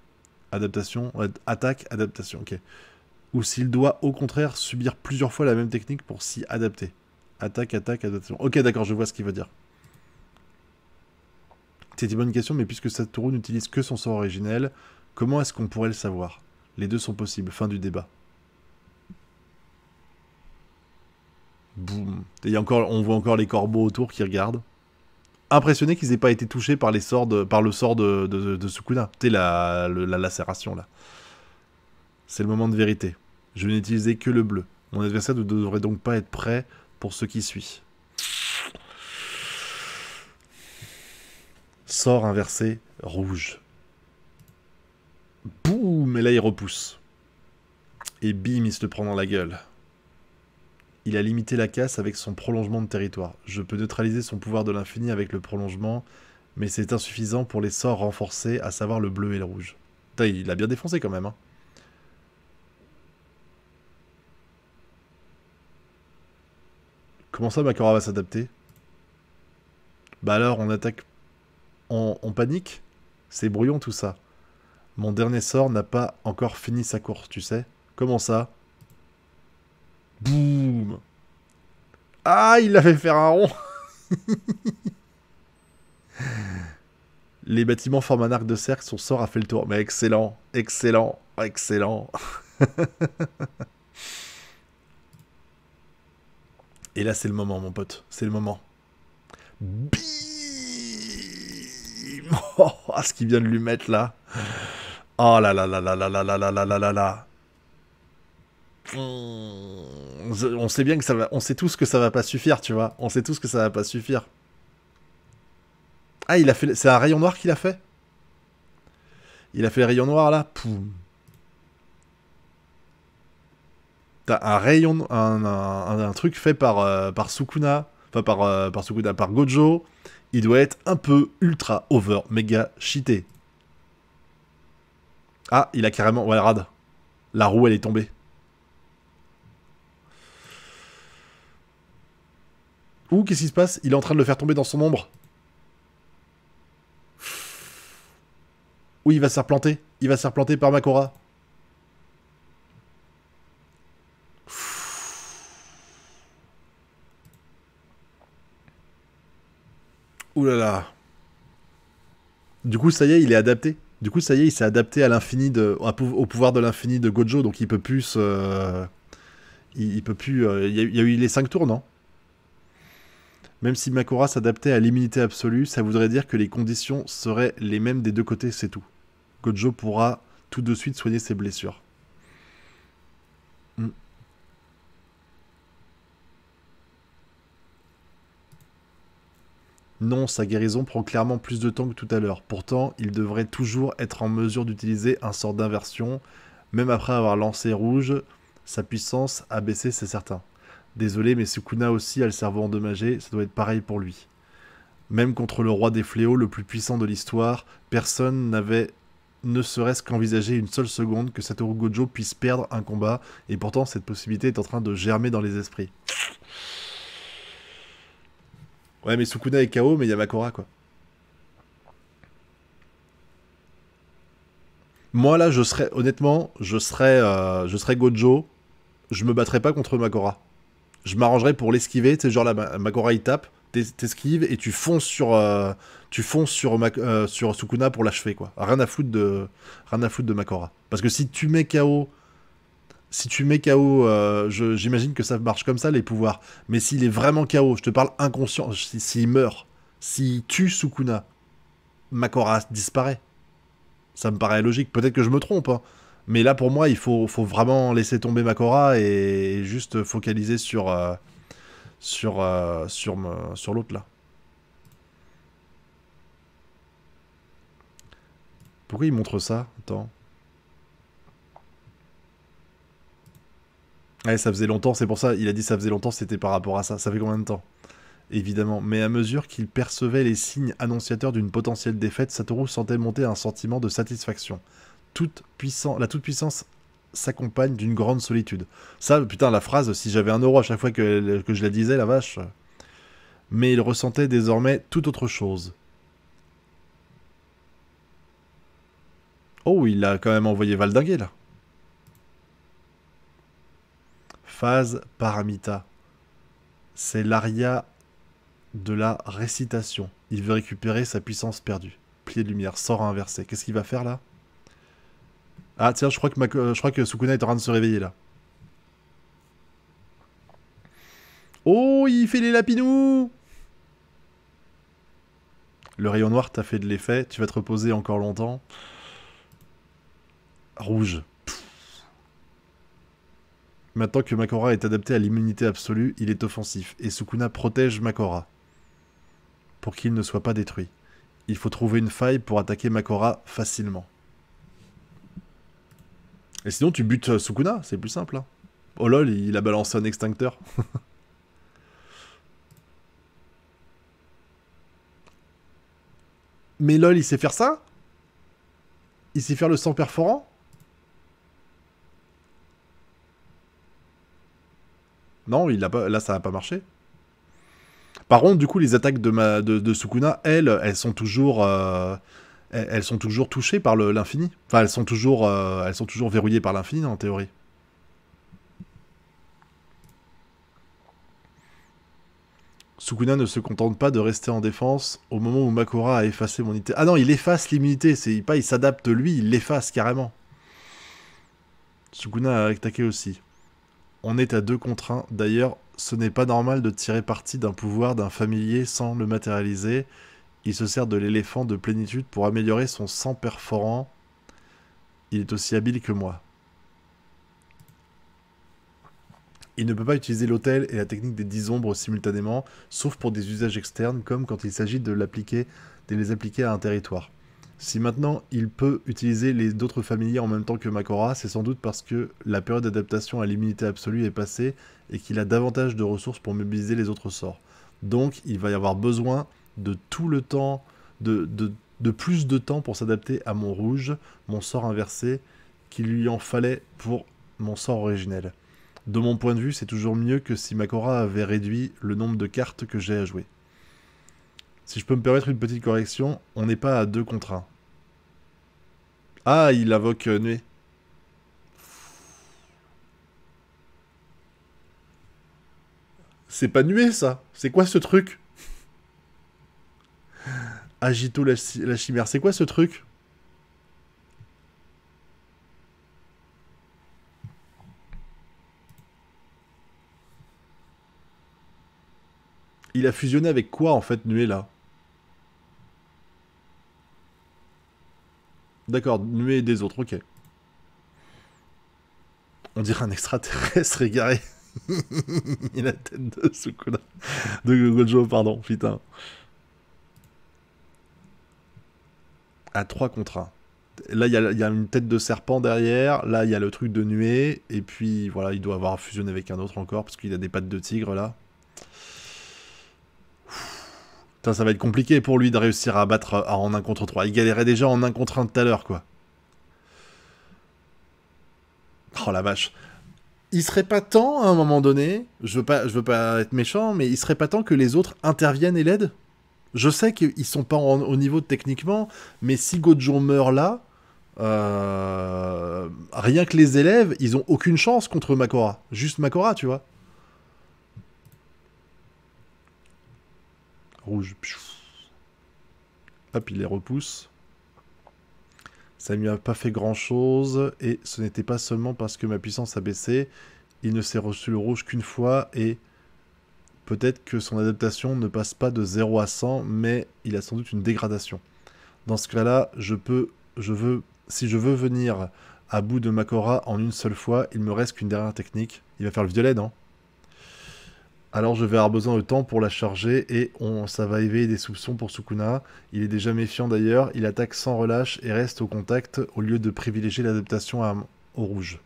Adaptation, attaque, adaptation, ok. Ou s'il doit au contraire subir plusieurs fois la même technique pour s'y adapter. Attaque, attaque, adaptation. Ok d'accord, je vois ce qu'il veut dire. C'est une bonne question, mais puisque Satoru n'utilise que son sort originel, comment est-ce qu'on pourrait le savoir Les deux sont possibles, fin du débat. Et encore, on voit encore les corbeaux autour qui regardent. Impressionné qu'ils n'aient pas été touchés par, les sorts par le sort de, de, Sukuna. Tu la, la, lacération, là. C'est le moment de vérité. Je n'ai n'utiliser que le bleu. Mon adversaire ne devrait donc pas être prêt pour ce qui suit. Sort inversé, rouge. Boum Et là, il repousse. Et bim, il se le prend dans la gueule il a limité la casse avec son prolongement de territoire. Je peux neutraliser son pouvoir de l'infini avec le prolongement, mais c'est insuffisant pour les sorts renforcés, à savoir le bleu et le rouge. il a bien défoncé quand même. Hein. Comment ça, Makora va s'adapter Bah alors, on attaque... On, on panique C'est brouillon tout ça. Mon dernier sort n'a pas encore fini sa course, tu sais. Comment ça Boum Ah, il l'avait fait un rond Les bâtiments forment un arc de cercle, son sort a fait le tour. Mais excellent, excellent, excellent Et là, c'est le moment, mon pote. C'est le moment. Bim ce qu'il vient de lui mettre, là Oh là là là là là là là là là là là on... sait bien que ça va, on sait tous que ça va pas suffire, tu vois. On sait tous que ça va pas suffire. Ah, il a fait, c'est un rayon noir qu'il a fait. Il a fait le rayon noir là. Poum. T'as un rayon, un, truc fait par euh, par Sukuna, enfin par euh, par Sukuna, par Gojo. Il doit être un peu ultra over, méga cheaté. Ah, il a carrément, ouais, rad. La roue, elle est tombée. Ouh, qu'est-ce qui se passe Il est en train de le faire tomber dans son ombre. Oui, il va se Il va se par Makora. Ouh là là. Du coup, ça y est, il est adapté. Du coup, ça y est, il s'est adapté à l'infini de, au pouvoir de l'infini de Gojo, donc il peut plus. Euh, il, peut plus. Euh, il, y a, a, eu les 5 tours, non même si Makura s'adaptait à l'immunité absolue, ça voudrait dire que les conditions seraient les mêmes des deux côtés, c'est tout. Gojo pourra tout de suite soigner ses blessures. Hmm. Non, sa guérison prend clairement plus de temps que tout à l'heure. Pourtant, il devrait toujours être en mesure d'utiliser un sort d'inversion. Même après avoir lancé rouge, sa puissance a baissé, c'est certain. Désolé, mais Sukuna aussi a le cerveau endommagé, ça doit être pareil pour lui. Même contre le roi des fléaux, le plus puissant de l'histoire, personne n'avait ne serait-ce qu'envisager une seule seconde que Satoru Gojo puisse perdre un combat, et pourtant cette possibilité est en train de germer dans les esprits. Ouais, mais Sukuna est KO, mais il y a Makora, quoi. Moi, là, je serais, honnêtement, je serais, euh, je serais Gojo, je me battrais pas contre Makora je m'arrangerais pour l'esquiver. Tu genre, là, Makora, il tape, t'esquives et tu fonces sur, euh, tu fonces sur, euh, sur Sukuna pour l'achever, quoi. Rien à foutre de, rien à de Makora. Parce que si tu mets KO, si tu mets KO, euh, j'imagine que ça marche comme ça, les pouvoirs. Mais s'il est vraiment KO, je te parle inconscient, s'il meurt, s'il tue Sukuna, Makora disparaît. Ça me paraît logique. Peut-être que je me trompe, hein. Mais là, pour moi, il faut, vraiment laisser tomber Makora et juste focaliser sur, euh, sur, euh, sur, l'autre là. Pourquoi il montre ça Attends. Ouais, ça faisait longtemps, c'est pour ça, il a dit ça faisait longtemps, c'était par rapport à ça. Ça fait combien de temps Évidemment, mais à mesure qu'il percevait les signes annonciateurs d'une potentielle défaite, Satoru sentait monter un sentiment de satisfaction toute la toute-puissance s'accompagne d'une grande solitude. Ça, putain, la phrase, si j'avais un euro à chaque fois que, je la disais, la vache. Mais il ressentait désormais tout autre chose. Oh, il a quand même envoyé valdinguer, là. Phase paramita. C'est l'aria de la récitation. Il veut récupérer sa puissance perdue. Plié de lumière, sort inversé. Qu'est-ce qu'il va faire, là ah tiens, je crois que, euh, je crois que Sukuna est en train de se réveiller là. Oh, il fait les lapinous Le rayon noir t'a fait de l'effet, tu vas te reposer encore longtemps. Rouge. Maintenant que Makora est adapté à l'immunité absolue, il est offensif, et Sukuna protège Makora. Pour qu'il ne soit pas détruit. Il faut trouver une faille pour attaquer Makora facilement. Et sinon, tu butes euh, Sukuna, c'est plus simple. Hein. Oh lol, il a balancé un extincteur. (laughs) Mais lol, il sait faire ça Il sait faire le sang perforant Non, il a pas... là, ça n'a pas marché. Par contre, du coup, les attaques de, de, Sukuna, elles, elles sont toujours... Euh, elles sont toujours touchées par l'infini. Enfin, elles sont toujours, euh, elles sont toujours verrouillées par l'infini en théorie. Sukuna ne se contente pas de rester en défense au moment où Makura a effacé mon unité. Ah non, il efface l'immunité, c'est pas il s'adapte lui, il l'efface carrément. Sukuna a attaqué aussi. On est à deux contre un. D'ailleurs, ce n'est pas normal de tirer parti d'un pouvoir d'un familier sans le matérialiser. Il se sert de l'éléphant de plénitude pour améliorer son sang perforant. Il est aussi habile que moi. Il ne peut pas utiliser l'autel et la technique des 10 ombres simultanément, sauf pour des usages externes, comme quand il s'agit de, de les appliquer à un territoire. Si maintenant il peut utiliser les d'autres familiers en même temps que Makora, c'est sans doute parce que la période d'adaptation à l'immunité absolue est passée et qu'il a davantage de ressources pour mobiliser les autres sorts. Donc il va y avoir besoin de tout le temps, de, plus de temps pour s'adapter à mon rouge, mon sort inversé, qu'il lui en fallait pour mon sort originel. De mon point de vue, c'est toujours mieux que si Makora avait réduit le nombre de cartes que j'ai à jouer. Si je peux me permettre une petite correction, on n'est pas à 2 contre 1. Ah, il invoque euh, Nuée. C'est pas nué ça C'est quoi ce truc Agito la, chimère. C'est quoi ce truc Il a fusionné avec quoi en fait Nuée là D'accord, Nuée des autres, ok. On dirait un extraterrestre égaré. (laughs) Il a la tête de Sukuna. De Gojo, pardon, putain. à 3 contre 1. Là, il y, a une tête de serpent derrière. Là, il y a le truc de nuée. Et puis, voilà, il doit avoir fusionné avec un autre encore parce qu'il a des pattes de tigre là. Putain, ça va être compliqué pour lui de réussir à battre en 1 contre 3. Il galérait déjà en 1 contre 1 tout à l'heure, quoi. Oh la vache. Il serait pas temps, à un moment donné, je veux pas, je veux pas être méchant, mais il serait pas temps que les autres interviennent et l'aident je sais qu'ils sont pas en, au niveau techniquement, mais si Gojo meurt là, euh, rien que les élèves, ils ont aucune chance contre Makora. Juste Makora, tu vois. Rouge. Hop, il les repousse. Ça ne lui a pas fait grand-chose, et ce n'était pas seulement parce que ma puissance a baissé. Il ne s'est reçu le rouge qu'une fois, et Peut-être que son adaptation ne passe pas de 0 à 100, mais il a sans doute une dégradation. Dans ce cas-là, je peux, je veux, si je veux venir à bout de Makora en une seule fois, il me reste qu'une dernière technique. Il va faire le violet, non alors je vais avoir besoin de temps pour la charger et on, ça va éveiller des soupçons pour Sukuna. Il est déjà méfiant d'ailleurs, il attaque sans relâche et reste au contact au lieu de privilégier l'adaptation au rouge.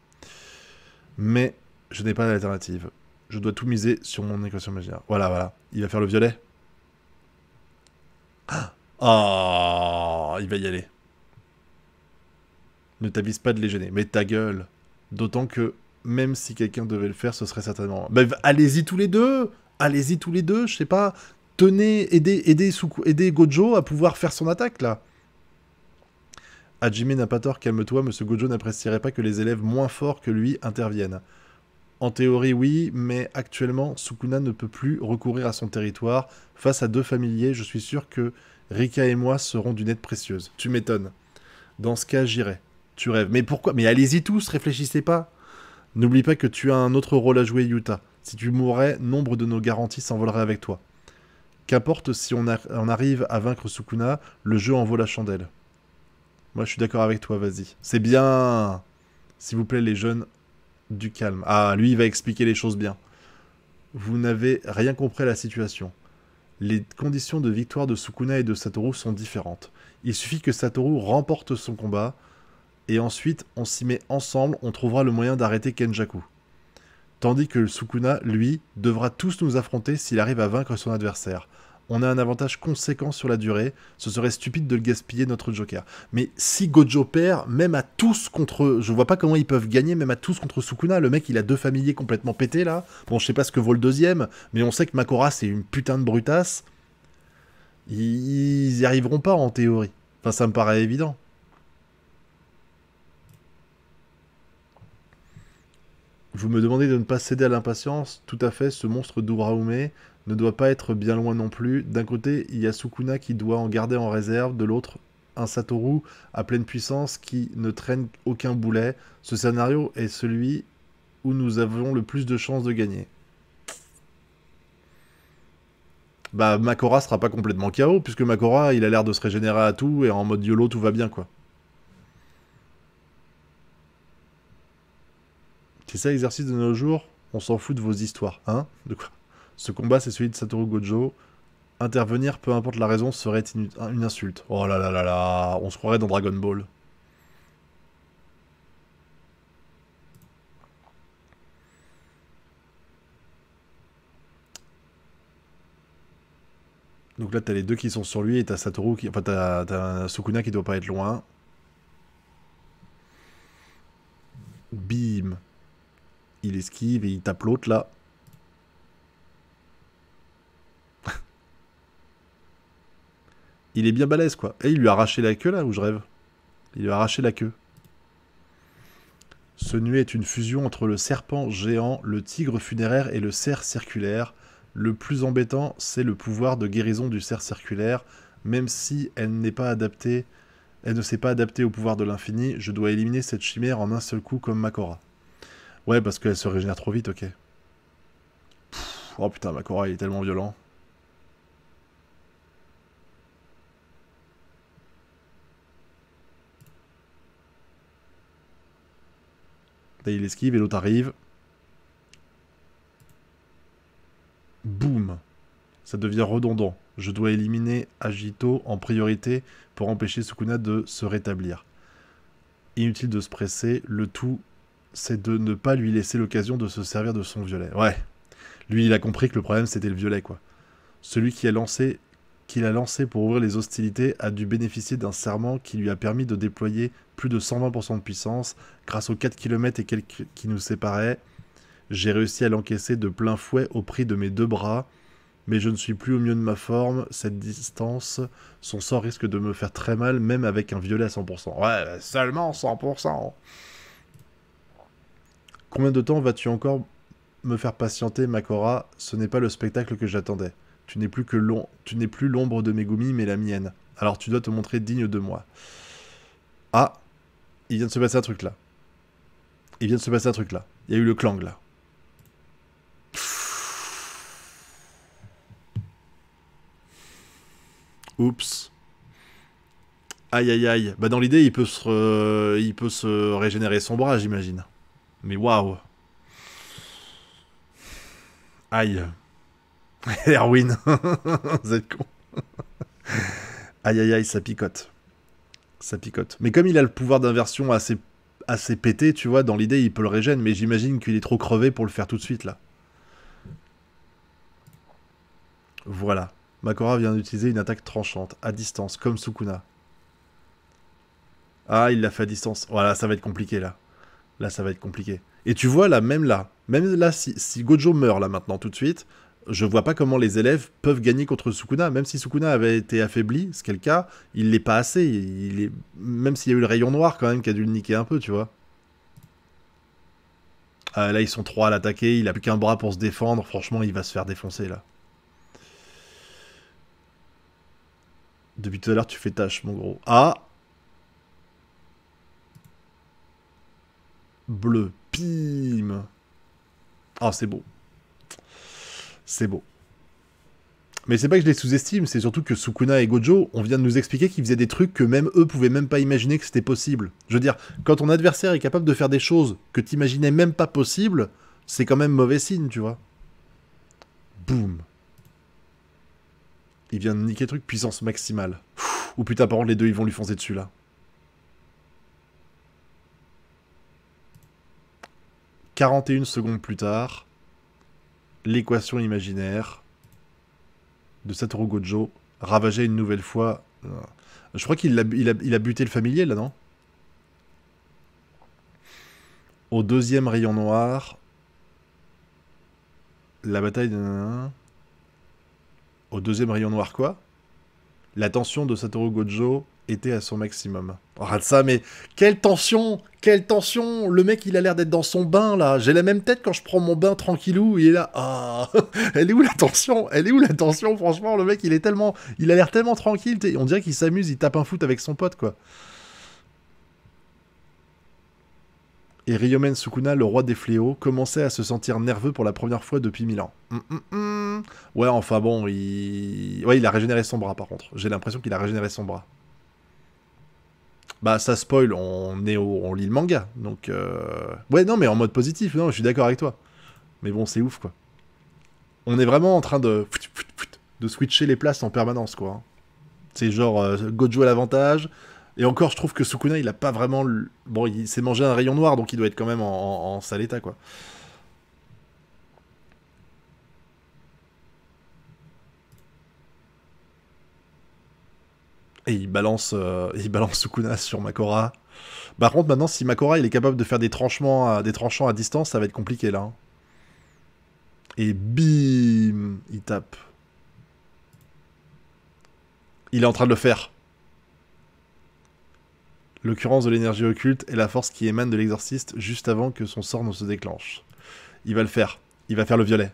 Mais je n'ai pas d'alternative. Je dois tout miser sur mon équation magique. Voilà, voilà. Il va faire le violet. Ah, ah, il va y aller. Ne t'avise pas de les gêner. Mais ta gueule. D'autant que même si quelqu'un devait le faire, ce serait certainement... allez-y tous les deux Allez-y tous les deux, je sais pas. Tenez, aidez, aidez, aidez Gojo à pouvoir faire son attaque, là. Hajime n'a pas tort, calme-toi, monsieur Gojo n'apprécierait pas que les élèves moins forts que lui interviennent. En théorie, oui, mais actuellement, Sukuna ne peut plus recourir à son territoire. Face à deux familiers, je suis sûr que Rika et moi serons d'une aide précieuse. Tu m'étonnes. Dans ce cas, j'irai. Tu rêves. Mais pourquoi Mais allez-y tous, réfléchissez pas. N'oublie pas que tu as un autre rôle à jouer, Yuta. Si tu mourais, nombre de nos garanties s'envoleraient avec toi. Qu'importe si on, on, arrive à vaincre Sukuna, le jeu en vaut la chandelle. Moi, je suis d'accord avec toi, vas-y. C'est bien S'il vous plaît, les jeunes, du calme. Ah, lui, il va expliquer les choses bien. Vous n'avez rien compris à la situation. Les conditions de victoire de Sukuna et de Satoru sont différentes. Il suffit que Satoru remporte son combat, et ensuite on s'y met ensemble, on trouvera le moyen d'arrêter Kenjaku. Tandis que Sukuna, lui, devra tous nous affronter s'il arrive à vaincre son adversaire on a un avantage conséquent sur la durée. Ce serait stupide de le gaspiller notre Joker. Mais si Gojo perd, même à tous contre, je vois pas comment ils peuvent gagner, même à tous contre Sukuna. Le mec, il a deux familiers complètement pétés là. Bon, je sais pas ce que vaut le deuxième, mais on sait que Makora c'est une putain de brutasse. Ils y arriveront pas en théorie. Enfin, ça me paraît évident. Vous me demandez de ne pas céder à l'impatience. Tout à fait, ce monstre d'Uraume ne doit pas être bien loin non plus. D'un côté, il y a Sukuna qui doit en garder en réserve, de l'autre, un Satoru à pleine puissance qui ne traîne aucun boulet. Ce scénario est celui où nous avons le plus de chances de gagner. Bah, Makora sera pas complètement KO, puisque Makora, il a l'air de se régénérer à tout et en mode YOLO, tout va bien, quoi. C'est ça l'exercice de nos jours On s'en fout de vos histoires, hein De quoi ce combat, c'est celui de Satoru Gojo. Intervenir, peu importe la raison, serait une insulte. Oh là là là là, on se croirait dans Dragon Ball. Donc là, t'as les deux qui sont sur lui et t'as Satoru qui. Enfin, t'as Sukuna qui doit pas être loin. Bim. Il esquive et il tape l'autre là. il est bien balèze, quoi. Et il lui a arraché la queue, là, où je rêve. Il lui a arraché la queue. Ce nuet est une fusion entre le serpent géant, le tigre funéraire et le cerf circulaire. Le plus embêtant, c'est le pouvoir de guérison du cerf circulaire. Même si elle n'est pas adaptée, elle ne s'est pas adaptée au pouvoir de l'infini, je dois éliminer cette chimère en un seul coup comme Makora. Ouais, parce qu'elle se régénère trop vite, ok. oh putain, Makora, il est tellement violent. il esquive et l'autre arrive. Boum. Ça devient redondant. Je dois éliminer Agito en priorité pour empêcher Sukuna de se rétablir. Inutile de se presser, le tout, c'est de ne pas lui laisser l'occasion de se servir de son violet. Ouais. Lui, il a compris que le problème, c'était le violet, quoi. Celui qui a lancé qu'il a lancé pour ouvrir les hostilités a dû bénéficier d'un serment qui lui a permis de déployer plus de 120% de puissance grâce aux 4 km et quelques qui nous séparaient. J'ai réussi à l'encaisser de plein fouet au prix de mes deux bras, mais je ne suis plus au mieux de ma forme, cette distance, son sort risque de me faire très mal même avec un violet à 100%. Ouais, seulement 100%. Combien de temps vas-tu encore me faire patienter, Makora Ce n'est pas le spectacle que j'attendais. Tu n'es plus que l'ombre, tu n'es plus l'ombre de Megumi, mais la mienne. Alors tu dois te montrer digne de moi. Ah, il vient de se passer un truc là. Il vient de se passer un truc là. Il y a eu le clang là. Oups. Aïe aïe aïe. Bah dans l'idée, il peut se il peut se régénérer son bras, j'imagine. Mais waouh. Aïe. (laughs) Erwin, (laughs) vous êtes con. aïe aïe aïe, ça picote. Ça picote. Mais comme il a le pouvoir d'inversion assez, assez pété, tu vois, dans l'idée, il peut le régénérer. mais j'imagine qu'il est trop crevé pour le faire tout de suite là. Voilà. Makora vient d'utiliser une attaque tranchante, à distance, comme Sukuna. Ah, il l'a fait à distance. Voilà, ça va être compliqué là. Là, ça va être compliqué. Et tu vois là, même là, même là, si, si Gojo meurt là maintenant tout de suite, je vois pas comment les élèves peuvent gagner contre Sukuna. Même si Sukuna avait été affaibli, ce qui est le cas, il l'est pas assez. Il est... Même s'il y a eu le rayon noir quand même qui a dû le niquer un peu, tu vois. Ah, là, ils sont trois à l'attaquer. Il a plus qu'un bras pour se défendre. Franchement, il va se faire défoncer là. Depuis tout à l'heure, tu fais tâche, mon gros. Ah Bleu. Pim Ah, oh, c'est beau c'est beau. Mais c'est pas que je les sous-estime, c'est surtout que Sukuna et Gojo, on vient de nous expliquer qu'ils faisaient des trucs que même eux pouvaient même pas imaginer que c'était possible. Je veux dire, quand ton adversaire est capable de faire des choses que t'imaginais même pas possible, c'est quand même mauvais signe, tu vois. Boum. Il vient de niquer truc puissance maximale. Ou putain, par contre, les deux, ils vont lui foncer dessus, là. 41 secondes plus tard, l'équation imaginaire de Satoru Gojo, ravagée une nouvelle fois. Euh, je crois qu'il a, il a, a buté le familier, là, non Au deuxième rayon noir, la bataille de... Au deuxième rayon noir, quoi La tension de Satoru Gojo était à son maximum. On oh, ça, mais quelle tension Quelle tension Le mec, il a l'air d'être dans son bain, là. J'ai la même tête quand je prends mon bain tranquillou, il est là. Ah (laughs) Elle est où la tension Elle est où la tension Franchement, le mec, il est tellement... Il a l'air tellement tranquille. On dirait qu'il s'amuse, il tape un foot avec son pote, quoi. Et Ryomen Sukuna, le roi des fléaux, commençait à se sentir nerveux pour la première fois depuis mille ans. Hum, hum, hum. Ouais, enfin bon, il... Ouais, il a régénéré son bras, par contre. J'ai l'impression qu'il a régénéré son bras bah ça spoil, on, est on lit le manga. Donc, euh, ouais, non, mais en mode positif, non, je suis d'accord avec toi. Mais bon, c'est ouf, quoi. On est vraiment en train de, de switcher les places en permanence, quoi. Hein. C'est genre euh, Gojo à l'avantage. Et encore, je trouve que Sukuna, il a pas vraiment. Bon, il s'est mangé un rayon noir, donc il doit être quand même en, en sale état, quoi. Et il balance, euh, il balance Sukuna sur Makora. Par contre, maintenant, si Makora il est capable de faire des tranchements, à, des tranchants à distance, ça va être compliqué là. Et bim, il tape. Il est en train de le faire. L'occurrence de l'énergie occulte est la force qui émane de l'exorciste juste avant que son sort ne se déclenche. Il va le faire. Il va faire le violet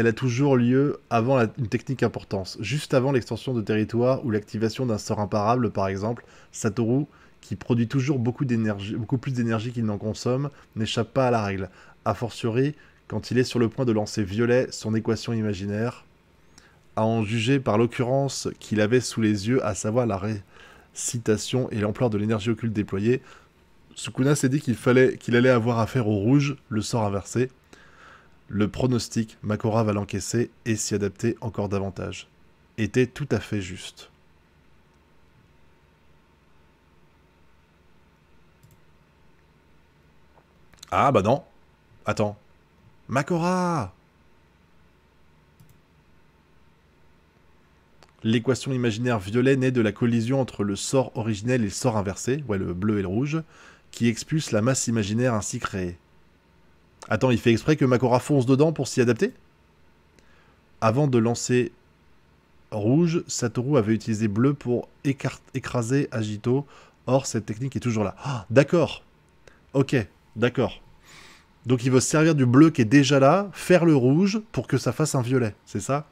elle a toujours lieu avant une technique importante juste avant l'extension de territoire ou l'activation d'un sort imparable, par exemple, Satoru, qui produit toujours beaucoup, d'énergie, beaucoup plus d'énergie qu'il n'en consomme, n'échappe pas à la règle, a fortiori quand il est sur le point de lancer violet son équation imaginaire, à en juger par l'occurrence qu'il avait sous les yeux, à savoir la récitation et l'ampleur de l'énergie occulte déployée, Sukuna s'est dit qu'il fallait qu'il allait avoir affaire au rouge, le sort inversé, le pronostic, Makora va l'encaisser et s'y adapter encore davantage, était tout à fait juste. Ah bah non. Attends. Makora L'équation imaginaire violet naît de la collision entre le sort originel et le sort inversé, ouais le bleu et le rouge, qui expulse la masse imaginaire ainsi créée. Attends, il fait exprès que Makora fonce dedans pour s'y adapter Avant de lancer rouge, Satoru avait utilisé bleu pour écraser Agito. Or, cette technique est toujours là. Ah, d'accord. Ok, d'accord. Donc il veut se servir du bleu qui est déjà là, faire le rouge pour que ça fasse un violet, c'est ça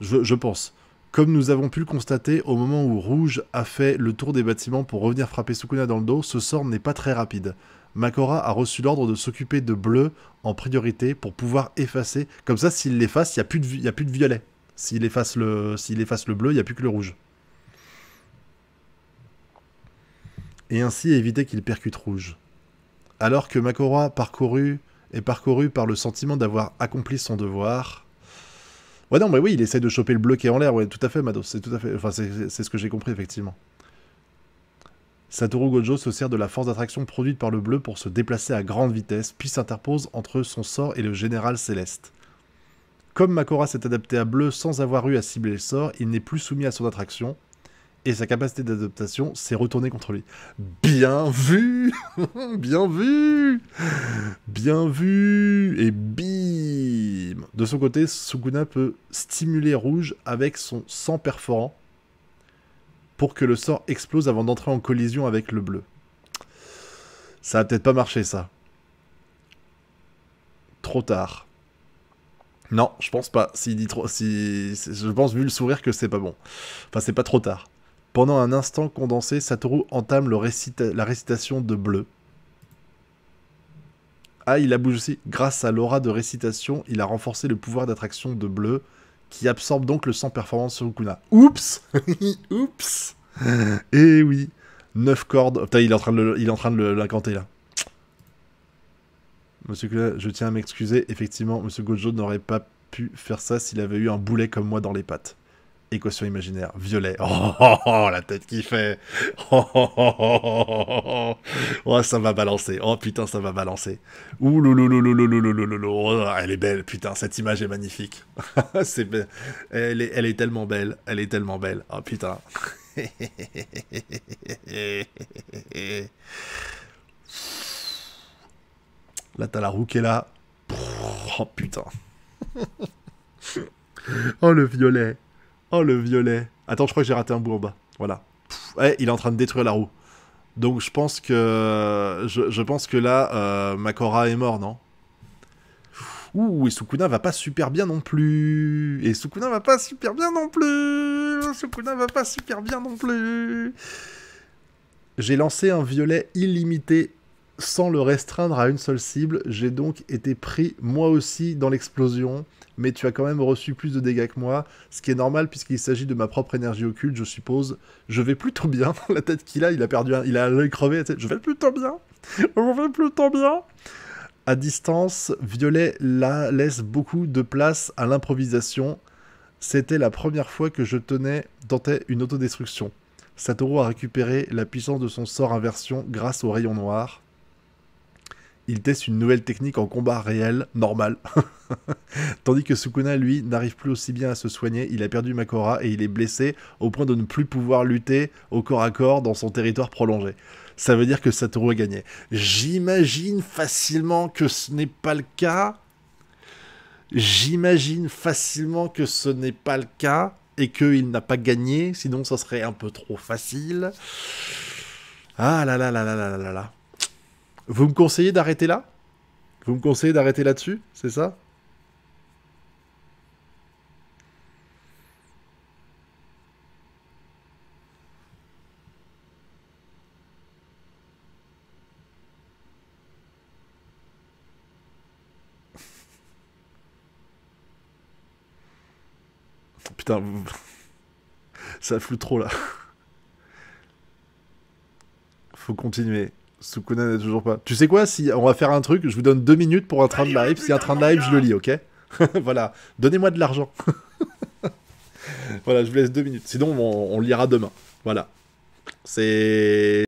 je, je, pense. Comme nous avons pu le constater au moment où Rouge a fait le tour des bâtiments pour revenir frapper Sukuna dans le dos, ce sort n'est pas très rapide. Makora a reçu l'ordre de s'occuper de bleu en priorité pour pouvoir effacer. Comme ça, s'il l'efface, il n'y a, a, plus de violet. S'il efface, le, efface le bleu, il n'y a plus que le rouge. Et ainsi éviter qu'il percute rouge. Alors que Makora parcouru, est parcouru par le sentiment d'avoir accompli son devoir. Ouais, non, mais oui, il essaie de choper le bleu qui est en l'air. Ouais, tout à fait, Mado. C'est tout à fait. Enfin, c'est ce que j'ai compris, effectivement. Satoru Gojo se sert de la force d'attraction produite par le bleu pour se déplacer à grande vitesse, puis s'interpose entre son sort et le général céleste. Comme Makora s'est adapté à bleu sans avoir eu à cibler le sort, il n'est plus soumis à son attraction, et sa capacité d'adaptation s'est retournée contre lui. Bien vu (laughs) Bien vu Bien vu Et bim De son côté, Sukuna peut stimuler Rouge avec son sang perforant, pour que le sort explose avant d'entrer en collision avec le bleu. Ça a peut-être pas marché, ça. Trop tard. Non, je pense pas. S'il dit trop, si, je pense vu le sourire que c'est pas bon. Enfin, c'est pas trop tard. Pendant un instant condensé, Satoru entame la récitation de Bleu. Ah, il a bougé aussi. Grâce à l'aura de récitation, il a renforcé le pouvoir d'attraction de Bleu qui absorbe donc le sang performance sur Ukuna. Oups (laughs) Oups Eh oui Neuf cordes. putain, il est en train de, il est en train de l'incanter là. Monsieur Kuna, je tiens à m'excuser. Effectivement, Monsieur Gojo n'aurait pas pu faire ça s'il avait eu un boulet comme moi dans les pattes. Équation imaginaire, violet. (laughs) Oh, oh, oh, oh, la tête qui fait. (laughs) Oh, ça va balancer. Oh putain, ça va balancer. elle est belle, putain, cette image est magnifique. (laughs) Elle elle est tellement belle. Elle est tellement belle. Oh putain. Là, t'as la roue qui est là. Oh putain. oh le violet. Oh, le violet. Attends, je crois que j'ai raté un bout en bas. Voilà. Eh, il est en train de détruire la roue. Donc je pense que... Je, pense que là, euh, Makora est mort, non Ouh, et Sukuna va pas super bien non plus. Et Sukuna va pas super bien non plus. Sukuna va pas super bien non plus. J'ai lancé un violet illimité sans le restreindre à une seule cible. J'ai donc été pris moi aussi dans l'explosion, mais tu as quand même reçu plus de dégâts que moi, ce qui est normal puisqu'il s'agit de ma propre énergie occulte, je suppose. Je vais plutôt bien. (laughs) la tête qu'il a, il a perdu, un... il a l'œil crevé. Je vais plutôt bien. Je vais plutôt bien. À distance, Violet la laisse beaucoup de place à l'improvisation. C'était la première fois que je tenais, tentais une autodestruction. Satoru a récupéré la puissance de son sort inversion grâce au rayon noir il teste une nouvelle technique en combat réel, normal. (laughs) Tandis que Sukuna, lui, n'arrive plus aussi bien à se soigner, il a perdu Makora et il est blessé au point de ne plus pouvoir lutter au corps à corps dans son territoire prolongé. Ça veut dire que Satoru a gagné. J'imagine facilement que ce n'est pas le cas. J'imagine facilement que ce n'est pas le cas et qu'il n'a pas gagné, sinon ça serait un peu trop facile. Ah là là là là là là là là. Vous me conseillez d'arrêter là Vous me conseillez d'arrêter là-dessus C'est ça oh Putain, (laughs) ça floue trop là. (laughs) Faut continuer. Sukuna n'est toujours pas. Tu sais quoi Si on va faire un truc, je vous donne deux minutes pour un train de live. Si y a un train de live, je le lis, ok (laughs) Voilà. Donnez-moi de l'argent. (laughs) voilà, je vous laisse deux minutes. Sinon, on, on lira demain. Voilà. C'est.